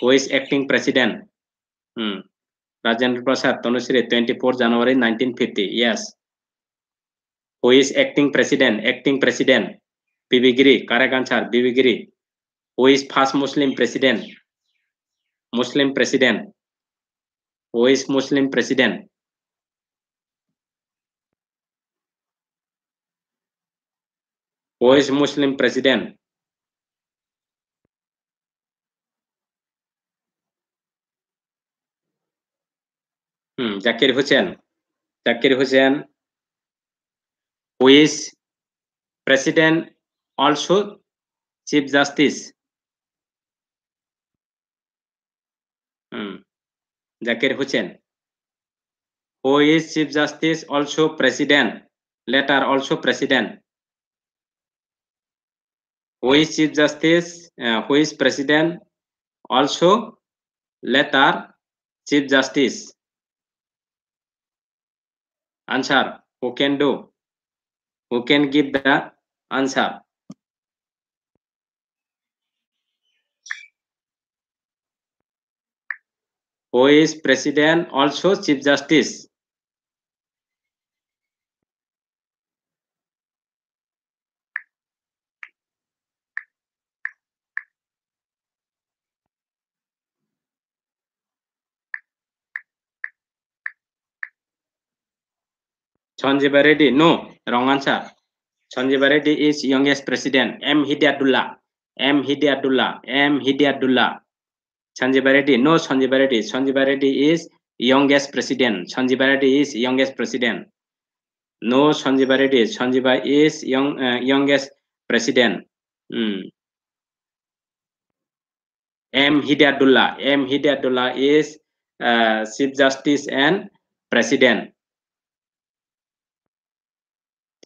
S1: who is acting president hmm. Rajendra Prasad Tanushree, 24 January 1950 yes who is acting president acting president Bibigiri, Karaganchar, Bibigiri. who is first Muslim president Muslim president who is Muslim president who is Muslim president? Hmm, Zakir Hussain. Zakir Hussain, who is president also chief justice. Hmm. jakir Hussain, who is chief justice also president, later also president. Who is Chief Justice, uh, who is President, also letter Chief Justice. Answer, who can do? Who can give the answer? Who is President, also Chief Justice? Sanjiba Reddy, no, wrong answer. Sanjiba Reddy is youngest president. M. Hidi Abdullah. M. Hidi Abdullah. M. Hidi Abdullah. Sanjiba Reddy, no, Sanjiba Reddy. Sanjiba Reddy is youngest president. Sanjiba Reddy is youngest president. No, Sanjiba Reddy. Sanjiba is young uh, youngest president. Mm. M. Hidi Abdullah. M. Hidi Abdullah is uh, Chief Justice and President.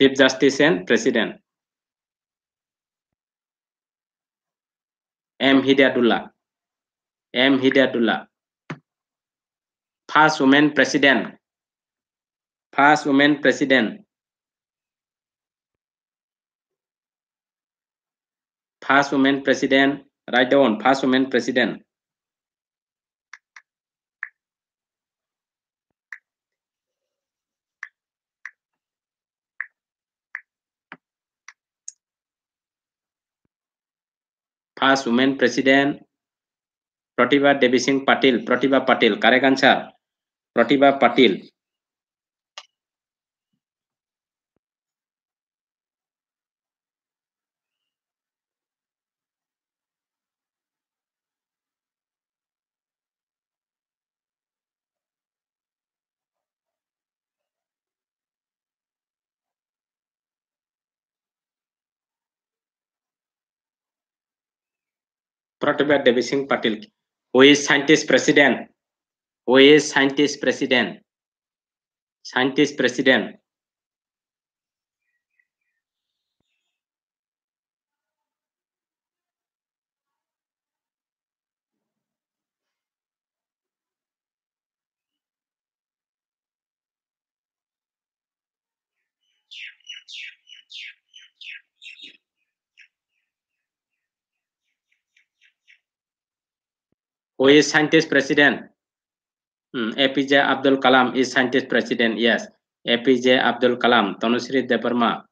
S1: Chief Justice and President M. Hidayatullah. M. Hidayatullah. First woman president. First woman president. First woman president. Write down. First woman president. First woman president, Pratibha Devi Singh Patil. Pratibha Patil. Correct answer. Pratibha Patil.
S2: Pratibha Devi Singh Patil,
S1: who is scientist president, who is scientist president, scientist
S2: president. Yeah, yeah, yeah. Who is
S1: scientist president? Hmm, APJ Abdul Kalam is scientist president. Yes. APJ Abdul Kalam, Tanushree Deparma,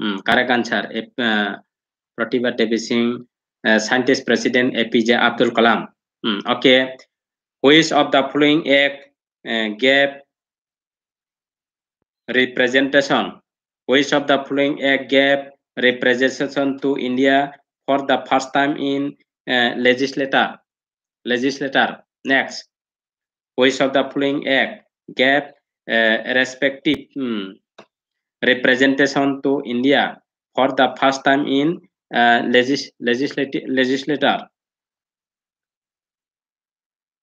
S1: hmm, correct answer. Uh, Pratibha Devi Singh, uh, scientist president APJ Abdul Kalam. Hmm, okay. Which of the following act uh, representation? Which of the following act gap representation to India for the first time in uh, legislature? legislator. Next, which of the following act gave uh, respective hmm, representation to India for the first time in uh, legis legislative legislator?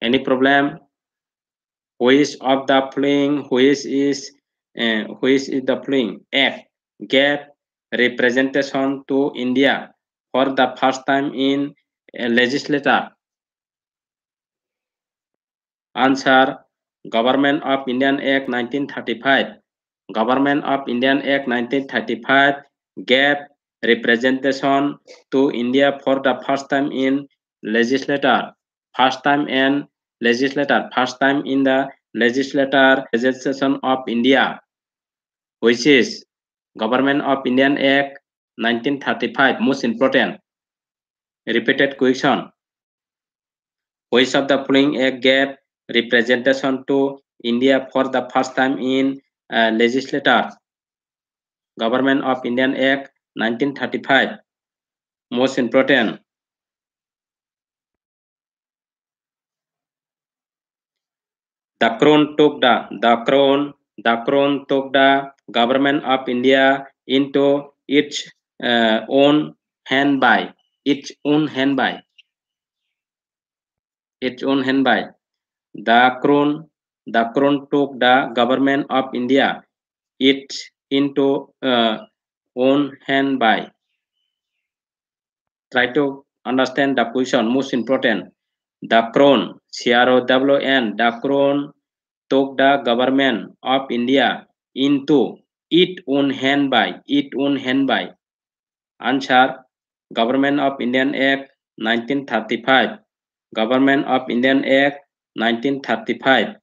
S1: Any problem? Which of the following which is uh, which is the following act gave representation to India for the first time in uh, legislator? Answer government of Indian act nineteen thirty five government of Indian act nineteen thirty five gap representation to India for the first time in legislature first time in legislature first time in the legislature legislation of India which is Government of Indian Act 1935 most important repeated question which of the following act gave representation to India for the first time in uh, legislature. Government of Indian Act 1935. Most important. The crown took the, the crown, the crown took the government of India into its uh, own hand by its own hand by its own hand by the crown, the crown took the government of India it into uh, own hand by. Try to understand the position. Most important, the crown, C R O W N, the crown took the government of India into it own hand by it own hand by. Answer: Government of Indian Act 1935. Government of Indian Act 1935.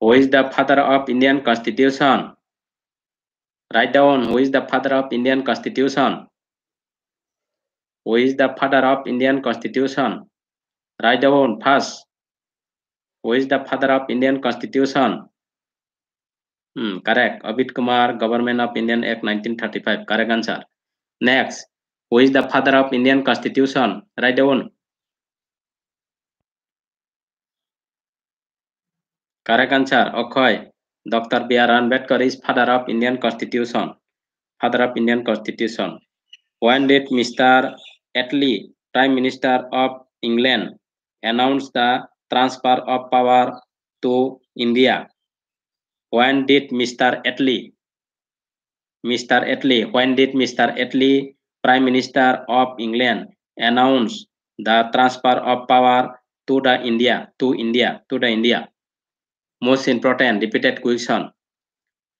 S1: Who is the father of Indian Constitution? Write down who is the father of Indian Constitution? Who is the father of Indian Constitution? Write down first. Who is the father of Indian Constitution? Hmm, correct. Abid Kumar, Government of Indian Act 1935. Correct answer. Next, who is the father of Indian Constitution? Write down. Correct answer. Okay. Dr. B.R. Ambedkar is father of Indian Constitution. Father of Indian Constitution. When did Mr. Attlee, Prime Minister of England, announce the transfer of power to India? When did Mr. Attlee, Mr. Attlee, when did Mr. Attlee, Prime Minister of England, announce the transfer of power to the India, to India, to the India? Most important, repeated question.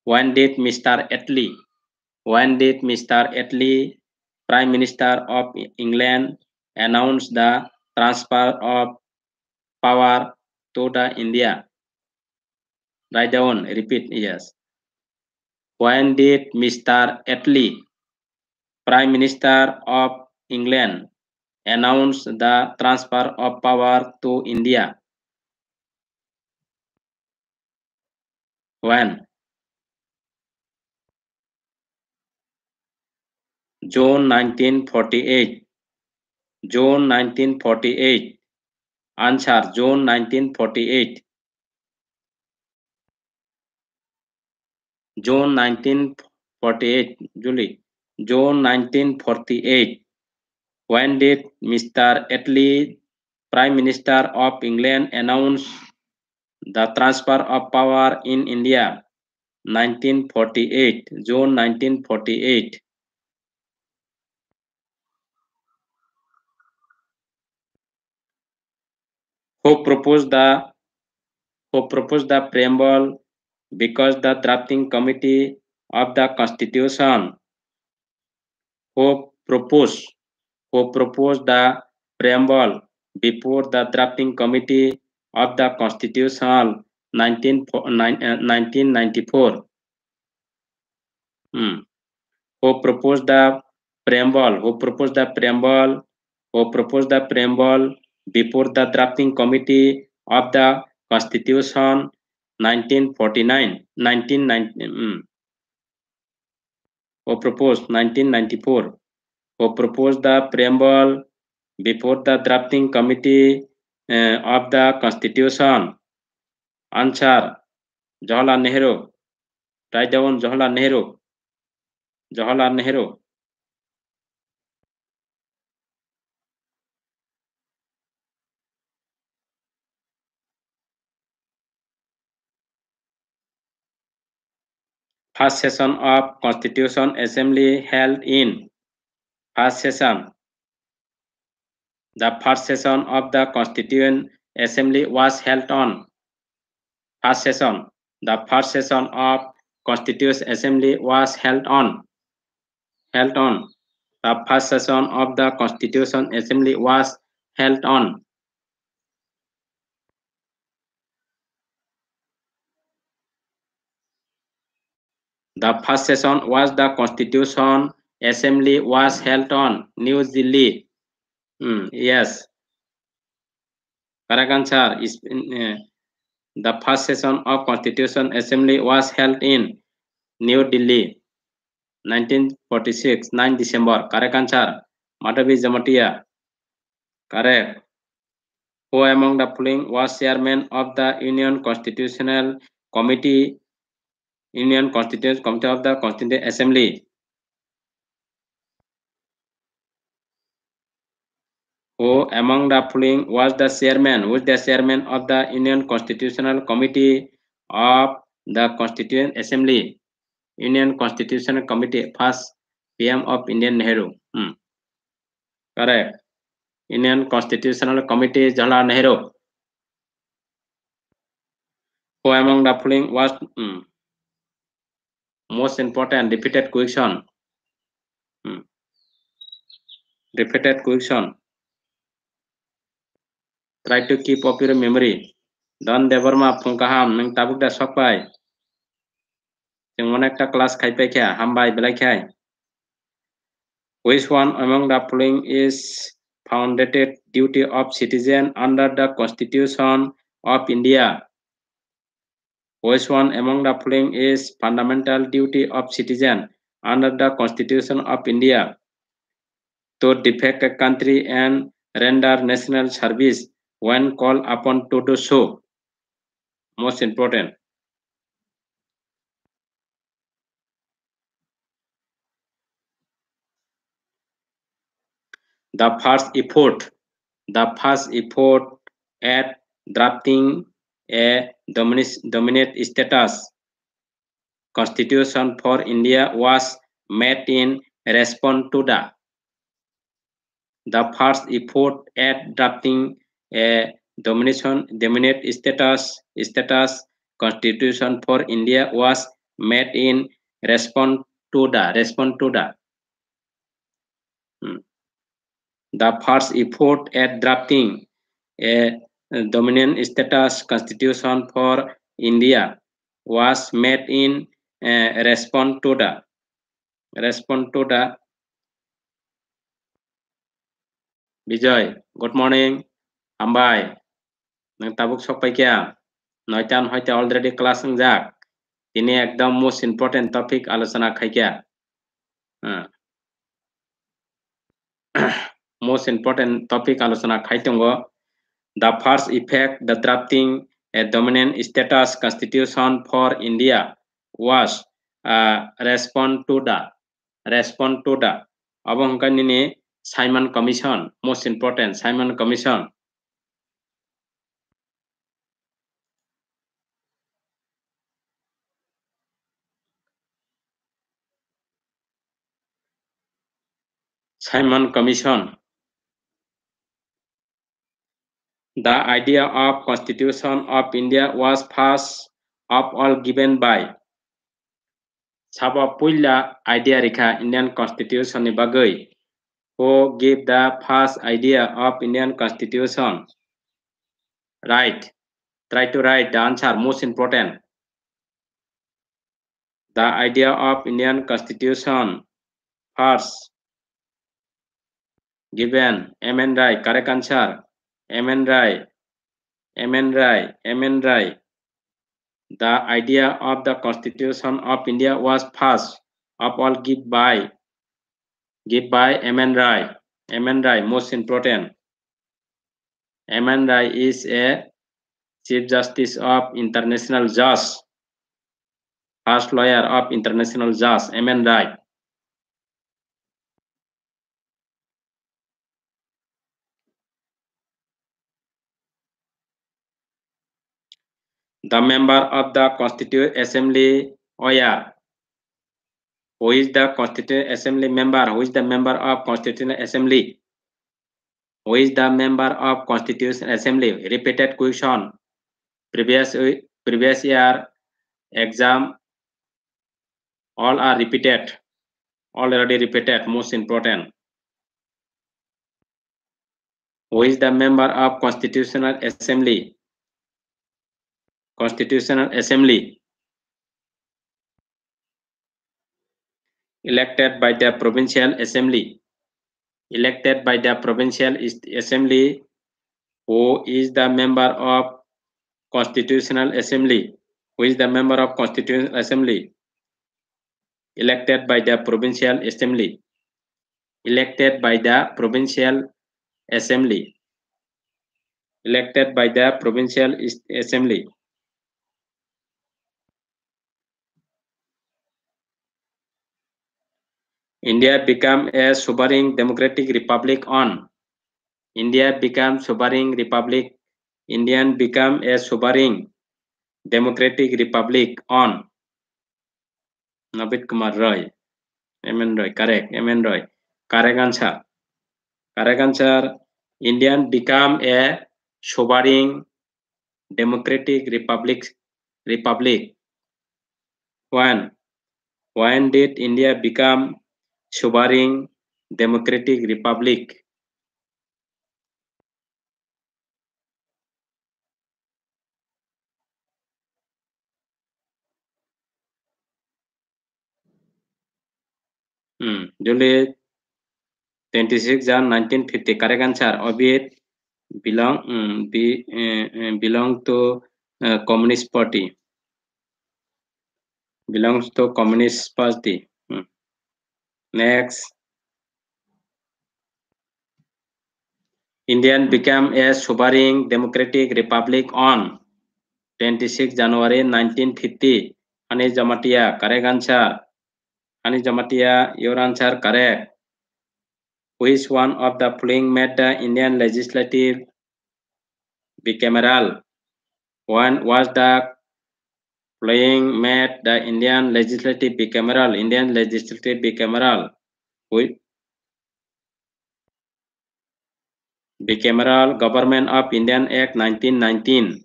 S1: When did Mr. Attlee, when did Mr. Attlee, Prime Minister of England, announce the transfer of power to the India Write down, repeat, yes. When did Mr. Attlee, Prime Minister of England, announce the transfer of power to India? When? June 1948. June 1948. Answer June 1948. June 1948, Julie, June 1948, when did Mr. Attlee, Prime Minister of England, announce the transfer of power in India? 1948, June 1948. Who proposed the who proposed the preamble because the drafting committee of the constitution who proposed who proposed the preamble before the drafting committee of the constitution 19, uh, 1994 hmm. who proposed the preamble who proposed the preamble who proposed the preamble before the drafting committee of the constitution 1949, 1990, mm, who proposed 1994, who proposed the preamble before the drafting committee uh, of the constitution. Answer, Jawaharlal Nehru. Write down Jawaharlal Nehru.
S2: Jawaharlal Nehru. first session of Constitution
S1: Assembly held in first session. The first session of the Constituent Assembly was held on first session. The first session of Constituent Assembly was held on held on. The first session of the Constitution Assembly was held on The first session was the Constitution Assembly was held on New Delhi. Mm, yes. Correct answer is uh, the first session of Constitution Assembly was held in New Delhi, 1946, 9 December. Correct answer. Jamatia. Correct. Who among the following was chairman of the Union Constitutional Committee Indian Constituent Committee of the Constituent Assembly. Who among the following was the chairman, who is the chairman of the Indian Constitutional Committee of the Constituent Assembly, Indian Constitutional Committee, first PM of Indian Nehru. Hmm. Correct. Indian Constitutional Committee, Jawaharlal Nehru. Who among the following was? Hmm. most important repeated question hmm. repeated question try to keep up your memory don devarma pungkaham nang tabuk da sokpai যেমন একটা class খাই পাই ham হামবাই বেলাই খাই which one among the following is founded duty of citizen under the constitution of india which one among the following is fundamental duty of citizen under the Constitution of India to defect a country and render national service when called upon to do so. Most important. The first effort, the first effort at drafting a dominant status. Constitution for India was made in response to the, the first effort at drafting a domination dominant status status constitution for India was made in response to the response to the hmm, the first effort at drafting a uh, Dominion status constitution for India was made in uh, response to the response to the Vijay, good morning. Ambai. Nang tabuk sok paikia. Noitan hoite already classing ng jak. Tini ekdom most important topic alosana khaikia. Uh. most important topic alosana khaitongo. The first effect, the drafting a dominant status constitution for India, was uh, respond to the respond to the अब उनका ने Simon commission most important Simon commission Simon The idea of Constitution of India was first of all given by Sabapulya idea Rika Indian Constitution Bagui, who gave the first idea of Indian Constitution. Right. Try to write the answer, most important. The idea of Indian Constitution first given. Amen right, correct answer. M N Rai, M N Rai, M N Rai. the idea of the constitution of india was first of all give by give by mn rai mn rai most important mn rai is a chief justice of international judge first lawyer of international judge mn rai the member of the constituent assembly OR who is the constituent assembly member who is the member of constituent assembly who is the member of constituent assembly repeated question previous previous year exam all are repeated already repeated most important who is the member of constitutional assembly Constitutional Assembly elected by the Provincial Assembly elected by the Provincial Assembly who is the member of Constitutional Assembly who is the member of Constitutional Assembly elected by the Provincial Assembly elected by the Provincial Assembly elected by the Provincial Assembly India became a sovereign democratic republic on India became sovereign republic. Indian became a sovereign democratic republic on Navit Kumar Roy. MN Roy, correct. MN Roy, correct answer. Correct answer. Indian became a sovereign democratic republic. Republic. When? When did India become Chubaring Democratic Republic Hmm. Juliet, 26 Jan 1950. Correct answer. Obiet belong um, be, uh, belong to uh, Communist Party. Belongs to Communist Party. Next. Indian became a sovereign democratic republic on 26 January 1950. Anish Jamatia, correct answer. Anish Jamatia, your answer correct. Which one of the following made the Indian legislative bicameral? One was the playing made the Indian legislative bicameral, Indian legislative bicameral, with bicameral government of Indian Act 1919,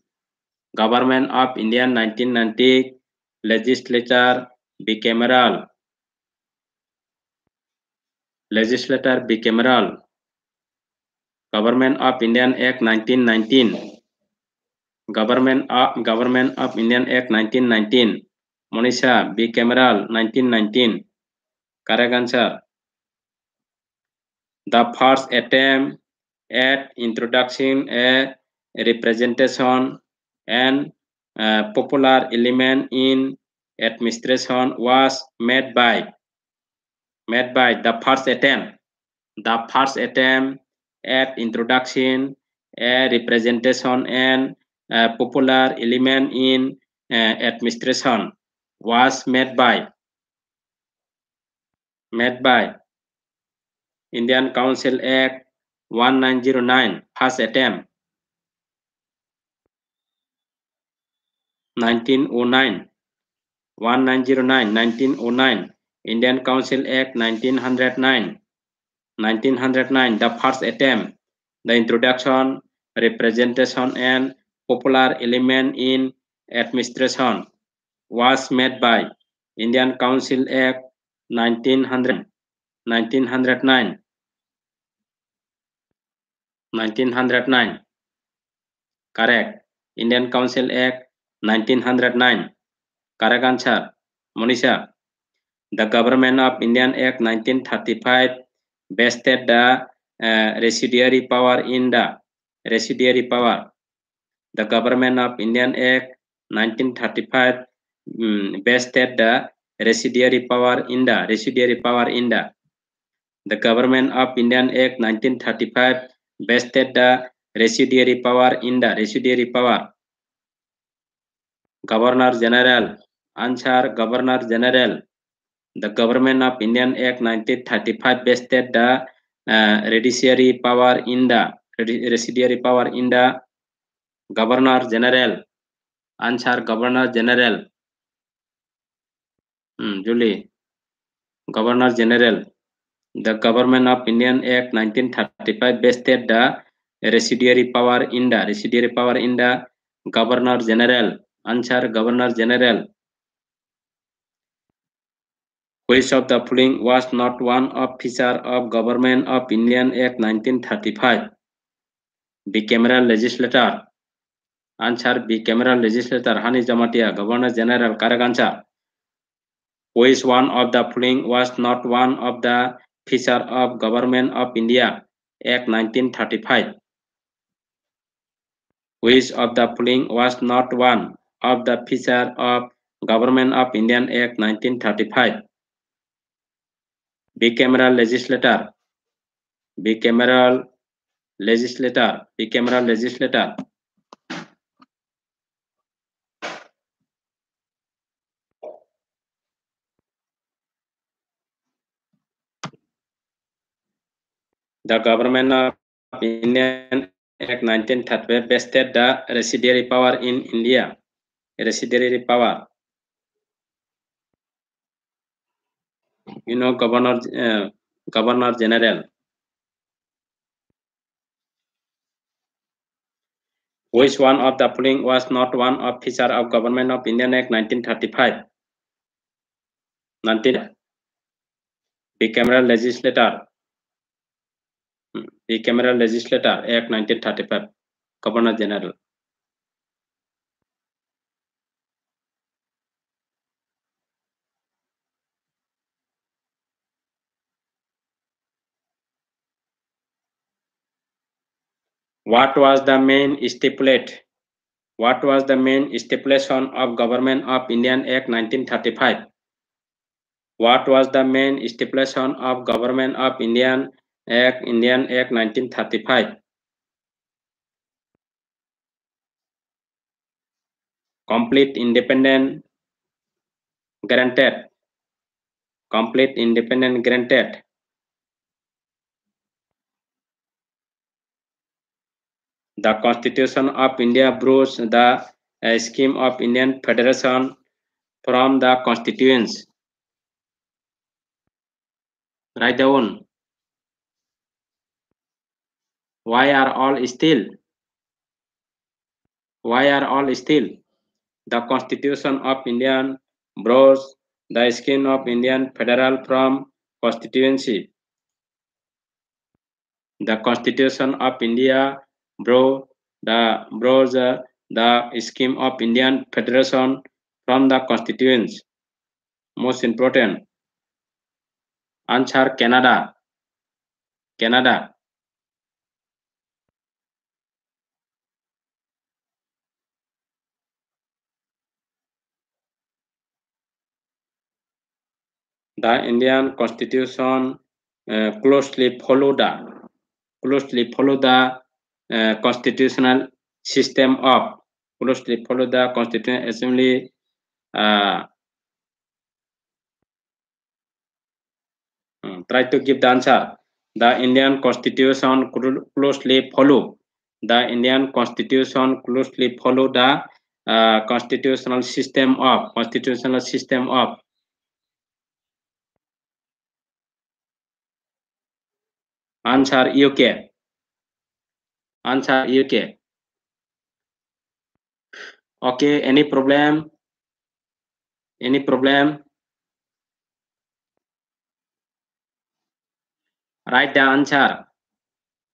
S1: government of Indian 1990, legislature bicameral, legislature bicameral, government of Indian Act 1919. Government of, Government of Indian Act 1919. Monisha, bicameral 1919. Correct answer. The first attempt at introducing a representation and uh, popular element in administration was made by made by the first attempt the first attempt at introduction a representation and uh, popular element in uh, administration was made by made by Indian Council Act 1909 first attempt 1909 1909 1909 Indian Council Act 1909 1909 the first attempt the introduction representation and popular element in administration was made by Indian Council Act 1900, 1909. 1909. Correct. Indian Council Act 1909. Correct answer. Monisha. The Government of Indian Act 1935 vested the uh, residuary power in the residuary power the Government of Indian Act 1935 um, mm, vested the residuary power in the residuary power in the the Government of Indian Act 1935 vested the residuary power in the residuary power. Governor General answer Governor General. The Government of Indian Act 1935 vested the uh, residuary power in the residuary power in the Governor General. Answer Governor General. Hmm, Julie. Governor General. The Government of Indian Act 1935 vested the residuary power in the residuary power in the Governor General. Answer Governor General. Which of the following was not one officer of Government of Indian Act 1935? Bicameral legislator. Answer B. Cameron legislator Hani Jamatia, Governor General Karagansa, which one of the following was not one of the feature of Government of India Act 1935? Which of the following was not one of the feature of Government of India Act 1935? Bicameral legislator, bicameral legislator, bicameral legislator.
S2: the Government of India
S1: Act 1935 vested the residuary power in India. Residuary power. You know, Governor, uh, Governor General. Which one of the following was not one officer of Government of Indian Act 1935? 19. Bicameral legislator the Camera Legislator Act
S2: 1935, Governor General.
S1: What was the main stipulate? What was the main stipulation of Government of Indian Act 1935? What was the main stipulation of Government of Indian Act, Indian Act 1935. Complete independent granted. Complete independent granted. The Constitution of India brews the uh, scheme of Indian Federation from the constituents. Write down why are all still? Why are all still? The constitution of Indian bros, the skin of Indian federal from constituency. The constitution of India bro, the bros, the scheme of Indian federation from the constituents. Most important.
S2: Answer Canada. Canada. the Indian constitution
S1: uh, closely follow the closely follow the uh, constitutional system of closely follow the constitutional assembly uh, hmm, try to give the answer the indian constitution closely follow the indian constitution closely follow the uh, constitutional system of constitutional system of Answer UK. Answer UK. Okay, any problem? Any problem? Write the answer.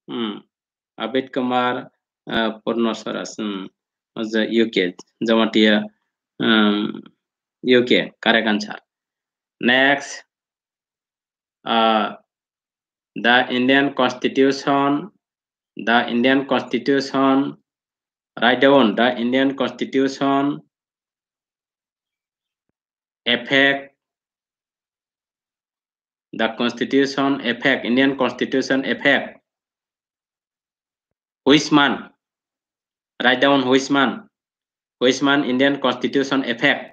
S1: Hmm. Abid Kumar uh, Purnoswaras. Hmm. Was the UK. Jamatia. Um, UK. Correct answer. Next. Uh, the Indian Constitution, the Indian Constitution, write down the Indian Constitution, effect, the Constitution effect, Indian Constitution effect, which month, write down which month, which Indian Constitution effect,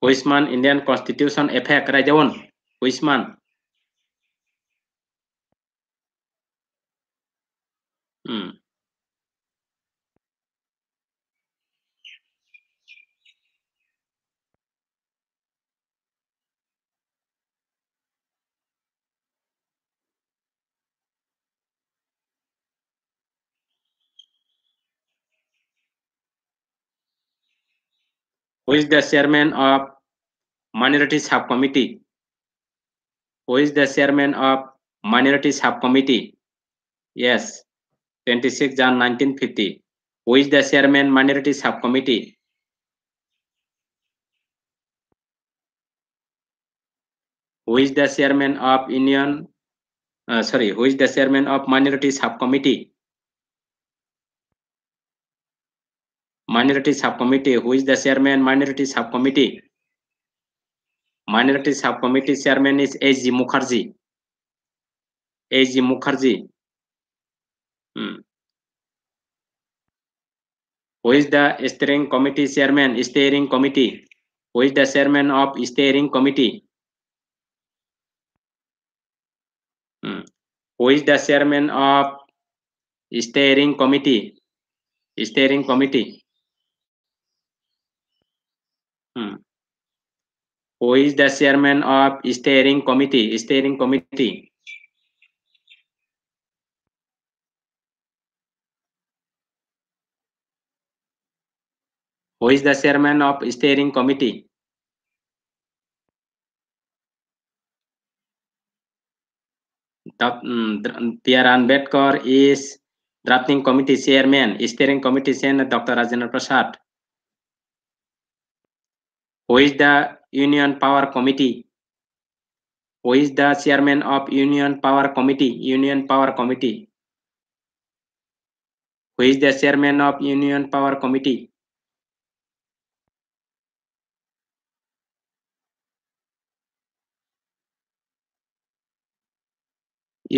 S1: Wisman, Indian Constitution FH kerajaan, Wisman. who is the chairman of minority subcommittee who is the chairman of minority subcommittee yes 26 Jan 1950 who is the chairman minority subcommittee who is the chairman of union uh, sorry who is the chairman of minority subcommittee Minority Subcommittee. Who is the chairman? Minority Subcommittee. Minority Subcommittee chairman is A.G. Mukherjee. A.G. Mukherjee. Hmm. Who is the steering committee chairman? Steering committee. Who is the chairman of steering committee? Hmm. Who is the chairman of steering committee? Steering committee. Hmm. Who is the chairman of steering committee? Steering committee. Who is the chairman of steering committee? P.R. Hmm, Ambedkar is drafting committee chairman, steering committee chairman Dr. Rajendra Prasad who is the union power committee who is the chairman of union power committee union power committee who is the chairman of union power committee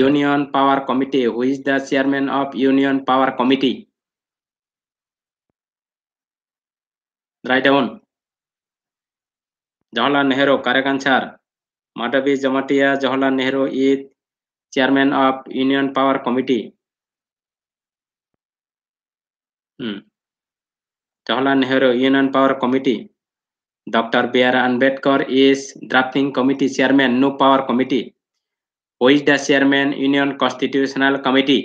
S1: union power committee who is the chairman of union power committee write down Jawaharlal Nehru correct answer Madhavi Jamatia Jawaharlal Nehru is chairman of union power committee hmm Jawaharlal Nehru union power committee Dr. B.R. Ambedkar is drafting committee chairman, no power committee. Who is the chairman Union Constitutional Committee?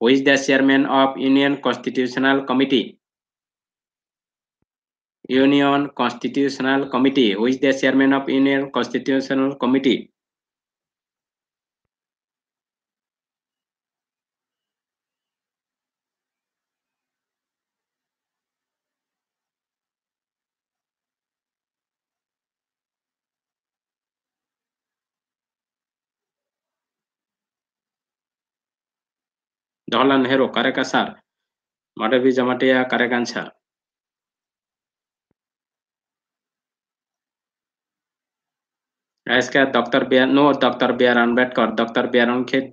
S1: Who is the chairman of Union Constitutional Committee? Union constitutional committee which the chairman of union constitutional committee Jawaharlal Nehru correct sir Madhavi Jamatia correct answer sir रहा doctor B R no doctor B R Ambedkar doctor B R अंकित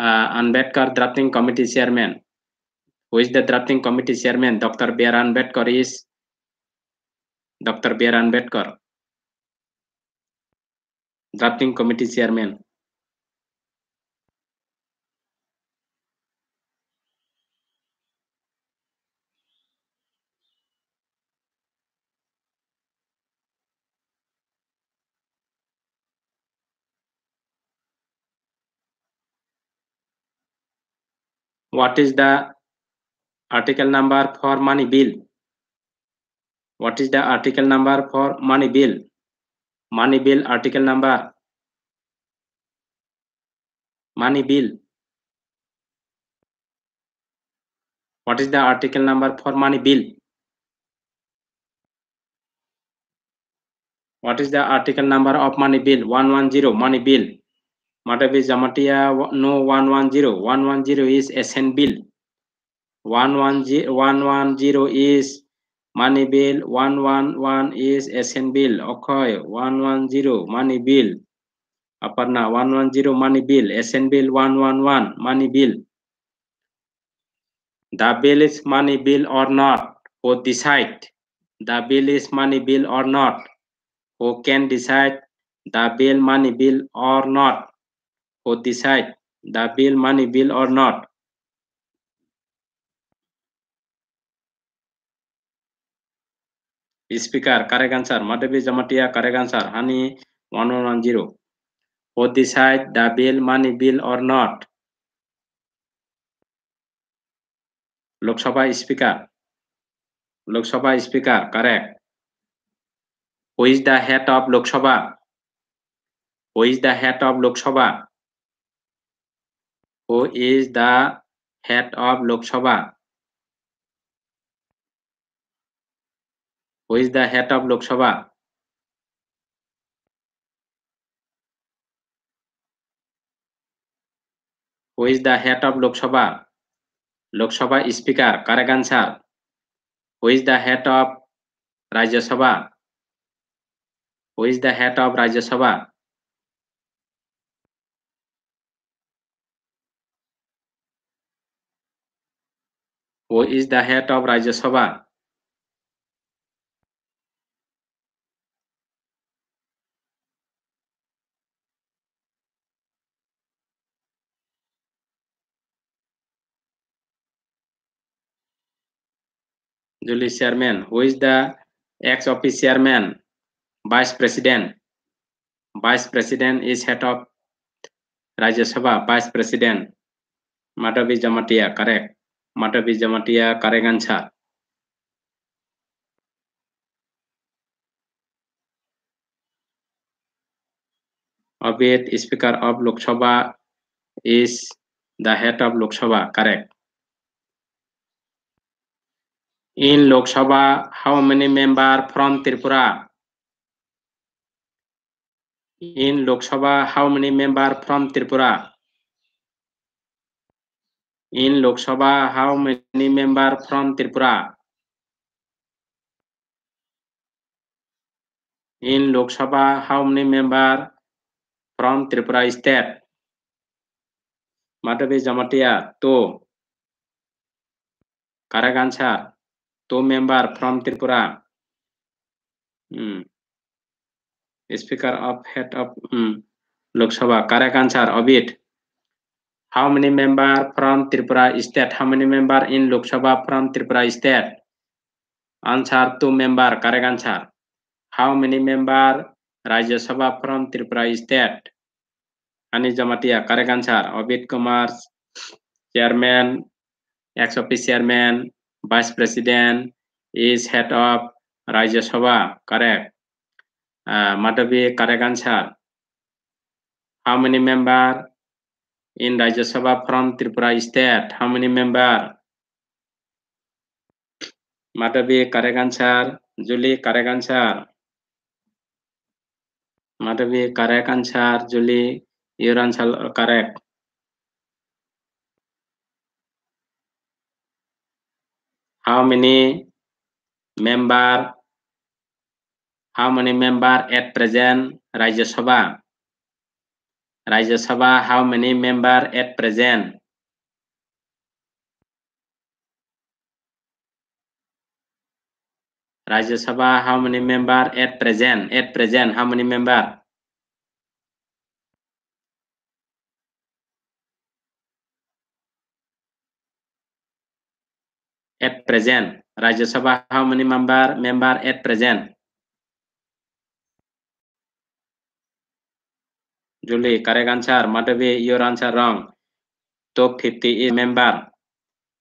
S1: Ambedkar drafting committee chairman who is the drafting committee chairman doctor B R Ambedkar is doctor B R Ambedkar drafting committee chairman what is the article number for money bill what is the article number for money bill money bill article number money bill what is the article number for money bill what is the article number of money bill 110 money bill Matavis Jamatia no one one zero. One one zero is SN bill. One one one one zero is money bill. One one one is SN bill. Okay. One one zero money bill. Aparna one one zero money bill. SN bill one one one money bill. The bill is money bill or not. Who decide? The bill is money bill or not. Who can decide? The bill money bill or not. or decide the bill money bill or not speaker correct answer madabi jamatia correct answer honey 1110 or decide the bill money bill or not sabha speaker Lok Sabha speaker correct who is the head of Lok Sabha who is the of lok sabha who is the head of Lok Sabha? Who is the head of Lok Sabha? Who is the head of Lok Sabha? Lok Sabha speaker, correct answer. Who is the head of Rajya Sabha? Who is the head of Rajya Sabha? who is the head of Rajya Sabha. Julie Chairman, who is the ex-office chairman, vice president. Vice president is head of Rajya Sabha, vice president. Madhavi Jamatia, correct. মাটা বিজামাটিয়া correct answer Abit Speaker of Lok Sabha is the head of Lok Sabha. Correct. In Lok Sabha, how many member from Tripura? In Lok Sabha, how many member from Tripura? In Lok Sabha, how many members from Tripura? In Lok Sabha, how many members from Tripura state? Madhavi Jamatia, two. Correct answer. Two member from Tripura. Hmm. Speaker of head of hmm. Lok Sabha. Correct answer. Abit. How many member from Tripura is that? How many member in Lok Sabha from Tripura is that? Answer two member. Correct answer. How many member Rajya Sabha from Tripura is that? Anis Correct answer. Abid Kumar, chairman, ex office chairman, vice president is head of Rajya Sabha. Correct. Uh, Madhavi. Correct answer. How many member in Rajya Sabha from Tripura state? How many member? Madhavi, correct answer. Julie, correct answer. Madhavi, correct answer. Julie, Iran answer uh, correct. How many member? How many member at present Rajya Sabha? Rajya Sabha, how many member at present? Rajya Sabha, how many member at present? At present, how many member? At present, Rajya Sabha, how many member member at present? Julie, correct answer. Madhavi, your answer wrong. Top 50 is member.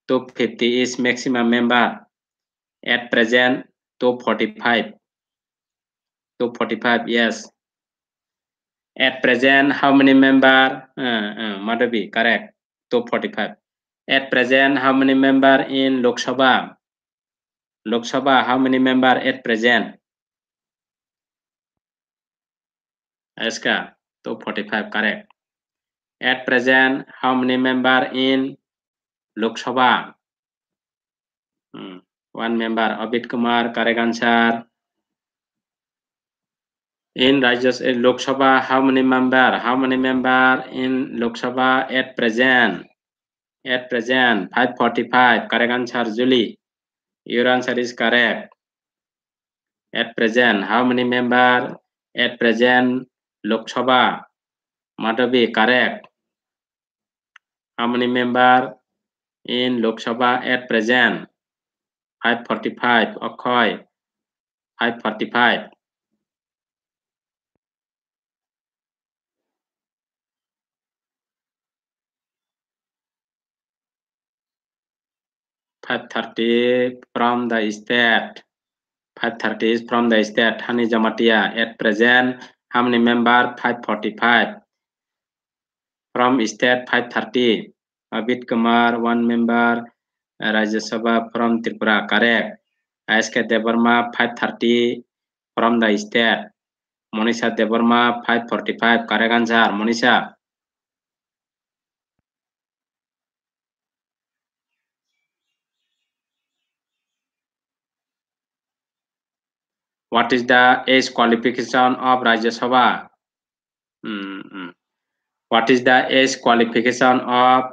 S1: Top 50 is maximum member. At present, top 45. Top 45, yes. At present, how many member? Uh, uh, Madhavi, correct. Top 45. At present, how many member in Lok Sabha? Lok Sabha, how many member at present? Aska. तो five correct at present how many member in Lok Sabha one member Amit Kumar correct answer in राज्य Lok Sabha how many member how many member in Lok Sabha at present at present 545 correct answer Julie your answer is correct at present how many member at present Lokshaba, Mata be correct. How many member in Lok Sabha at present? 545. Okay. 545. Five thirty from the state. Five thirty is from the state. Hani Jamatia at present. How many member 545 from state 530. Abid Kumar, one member, Rajya Sabha from Tripura, correct. SK Devarma, 530 from the state. Monisha Devarma, 545, correct answer. Monisha. What is the age qualification of Rajya Sabha? Mm -hmm. What is the age qualification of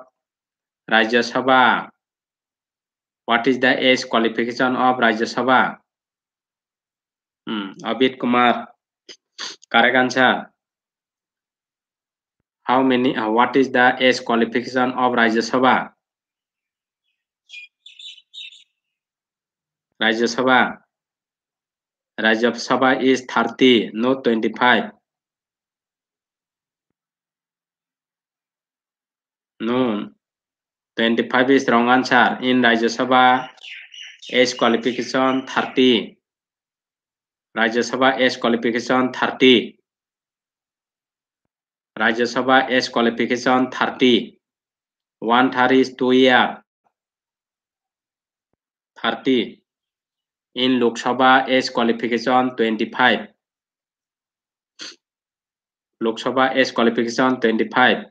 S1: Rajya Sabha? What is the age qualification of Rajya Sabha? Mm. Abid Kumar, correct answer. How many? Uh, what is the age qualification of Rajya Sabha? Rajya Sabha. Rajya Sabha is 30, not 25. No, 25 is wrong answer. In Rajya Sabha, age qualification 30. Rajya Sabha age qualification 30. Rajya Sabha age qualification 30. One thirty is two year. 30. in Lok Sabha age qualification 25. Lok Sabha age qualification 25.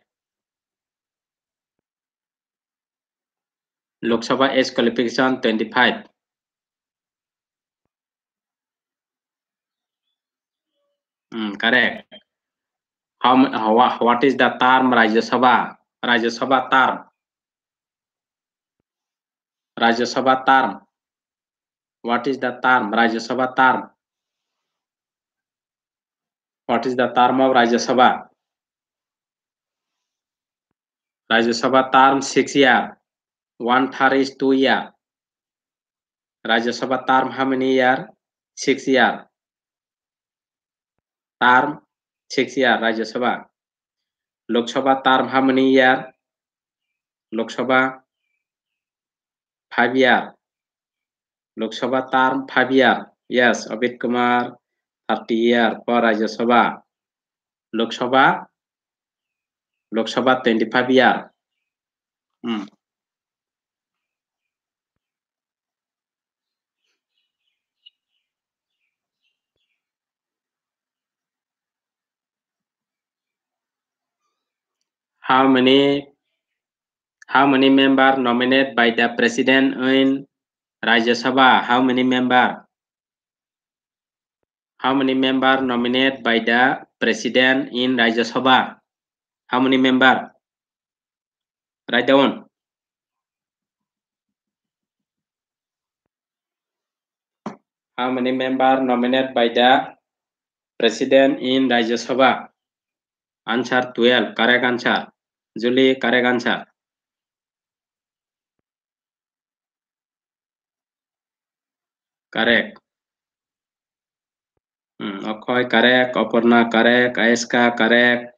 S1: Lok Sabha age qualification 25. Mm, correct. How, how, what is the term Rajya Sabha? Rajya Sabha term. Rajya Sabha term. What is the term? Rajya Sabha term. What is the term of Rajya Sabha? Rajya Sabha term six year. One term is two year. Rajya Sabha term how many year? Six year. Term six year Rajya Sabha. Lok Sabha term how many year? Lok Sabha five year. Lok Sabha term five year. Yes, Abid Kumar, 30 year for Rajya Sabha. Lok Sabha, Lok Sabha 25 year. Hmm. How many how many members nominated by the president in Rajya Sabha, how many member? How many member nominated by the president in Rajya Sabha? How many member? Write down. How many member nominated by the president in Rajya Sabha? Answer 12, correct
S2: answer. Julie, correct answer. correct
S1: hmm. Akhoy correct Aparna correct Aiska correct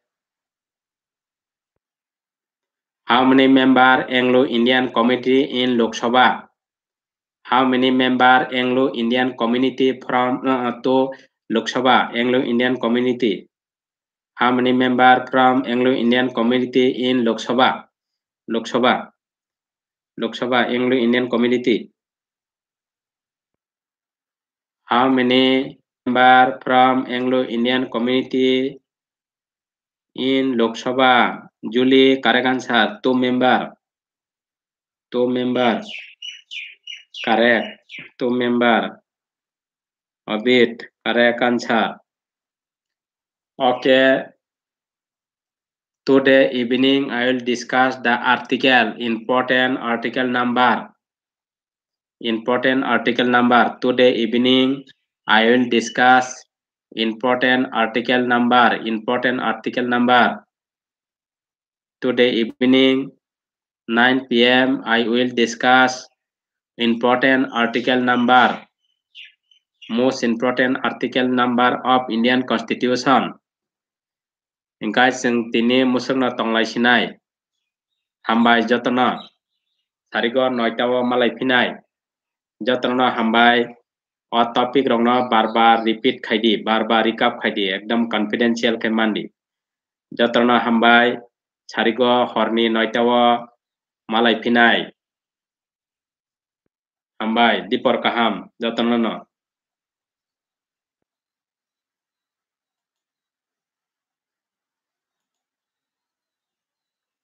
S1: how many member Anglo Indian community in Lok Sabha how many member Anglo Indian community from uh, to Lok Sabha Anglo Indian community how many member from Anglo Indian community in Lok Sabha Lok Sabha Lok Sabha Anglo Indian community how many members from Anglo-Indian community in Lok Sabha? Julie, correct answer, two member. Two member. Correct. Two member. Abit, correct answer. Okay. Today evening, I will discuss the article, important article number important article number. Today evening, I will discuss important article number, important article number. Today evening, 9 p.m., I will discuss important article number, most important article number of Indian Constitution. Engkai sing tini musung na sinai. Hambai Sarigo noitawa malai ยาตรงนั้นทำไปออทอปิกตรงนั้นบาร์บาร์รีพีทขยดีบาร์บาร์รีคับขยดีเอ็กดัมคอนฟิเดนเชียลขยมันดียาตรงนั้นทำไปชาริกว่าฮอร์นีน้อยตัวมาลายพินัย
S2: ทำไปดีปอร์กฮัมยาตรงนั้นเนาะ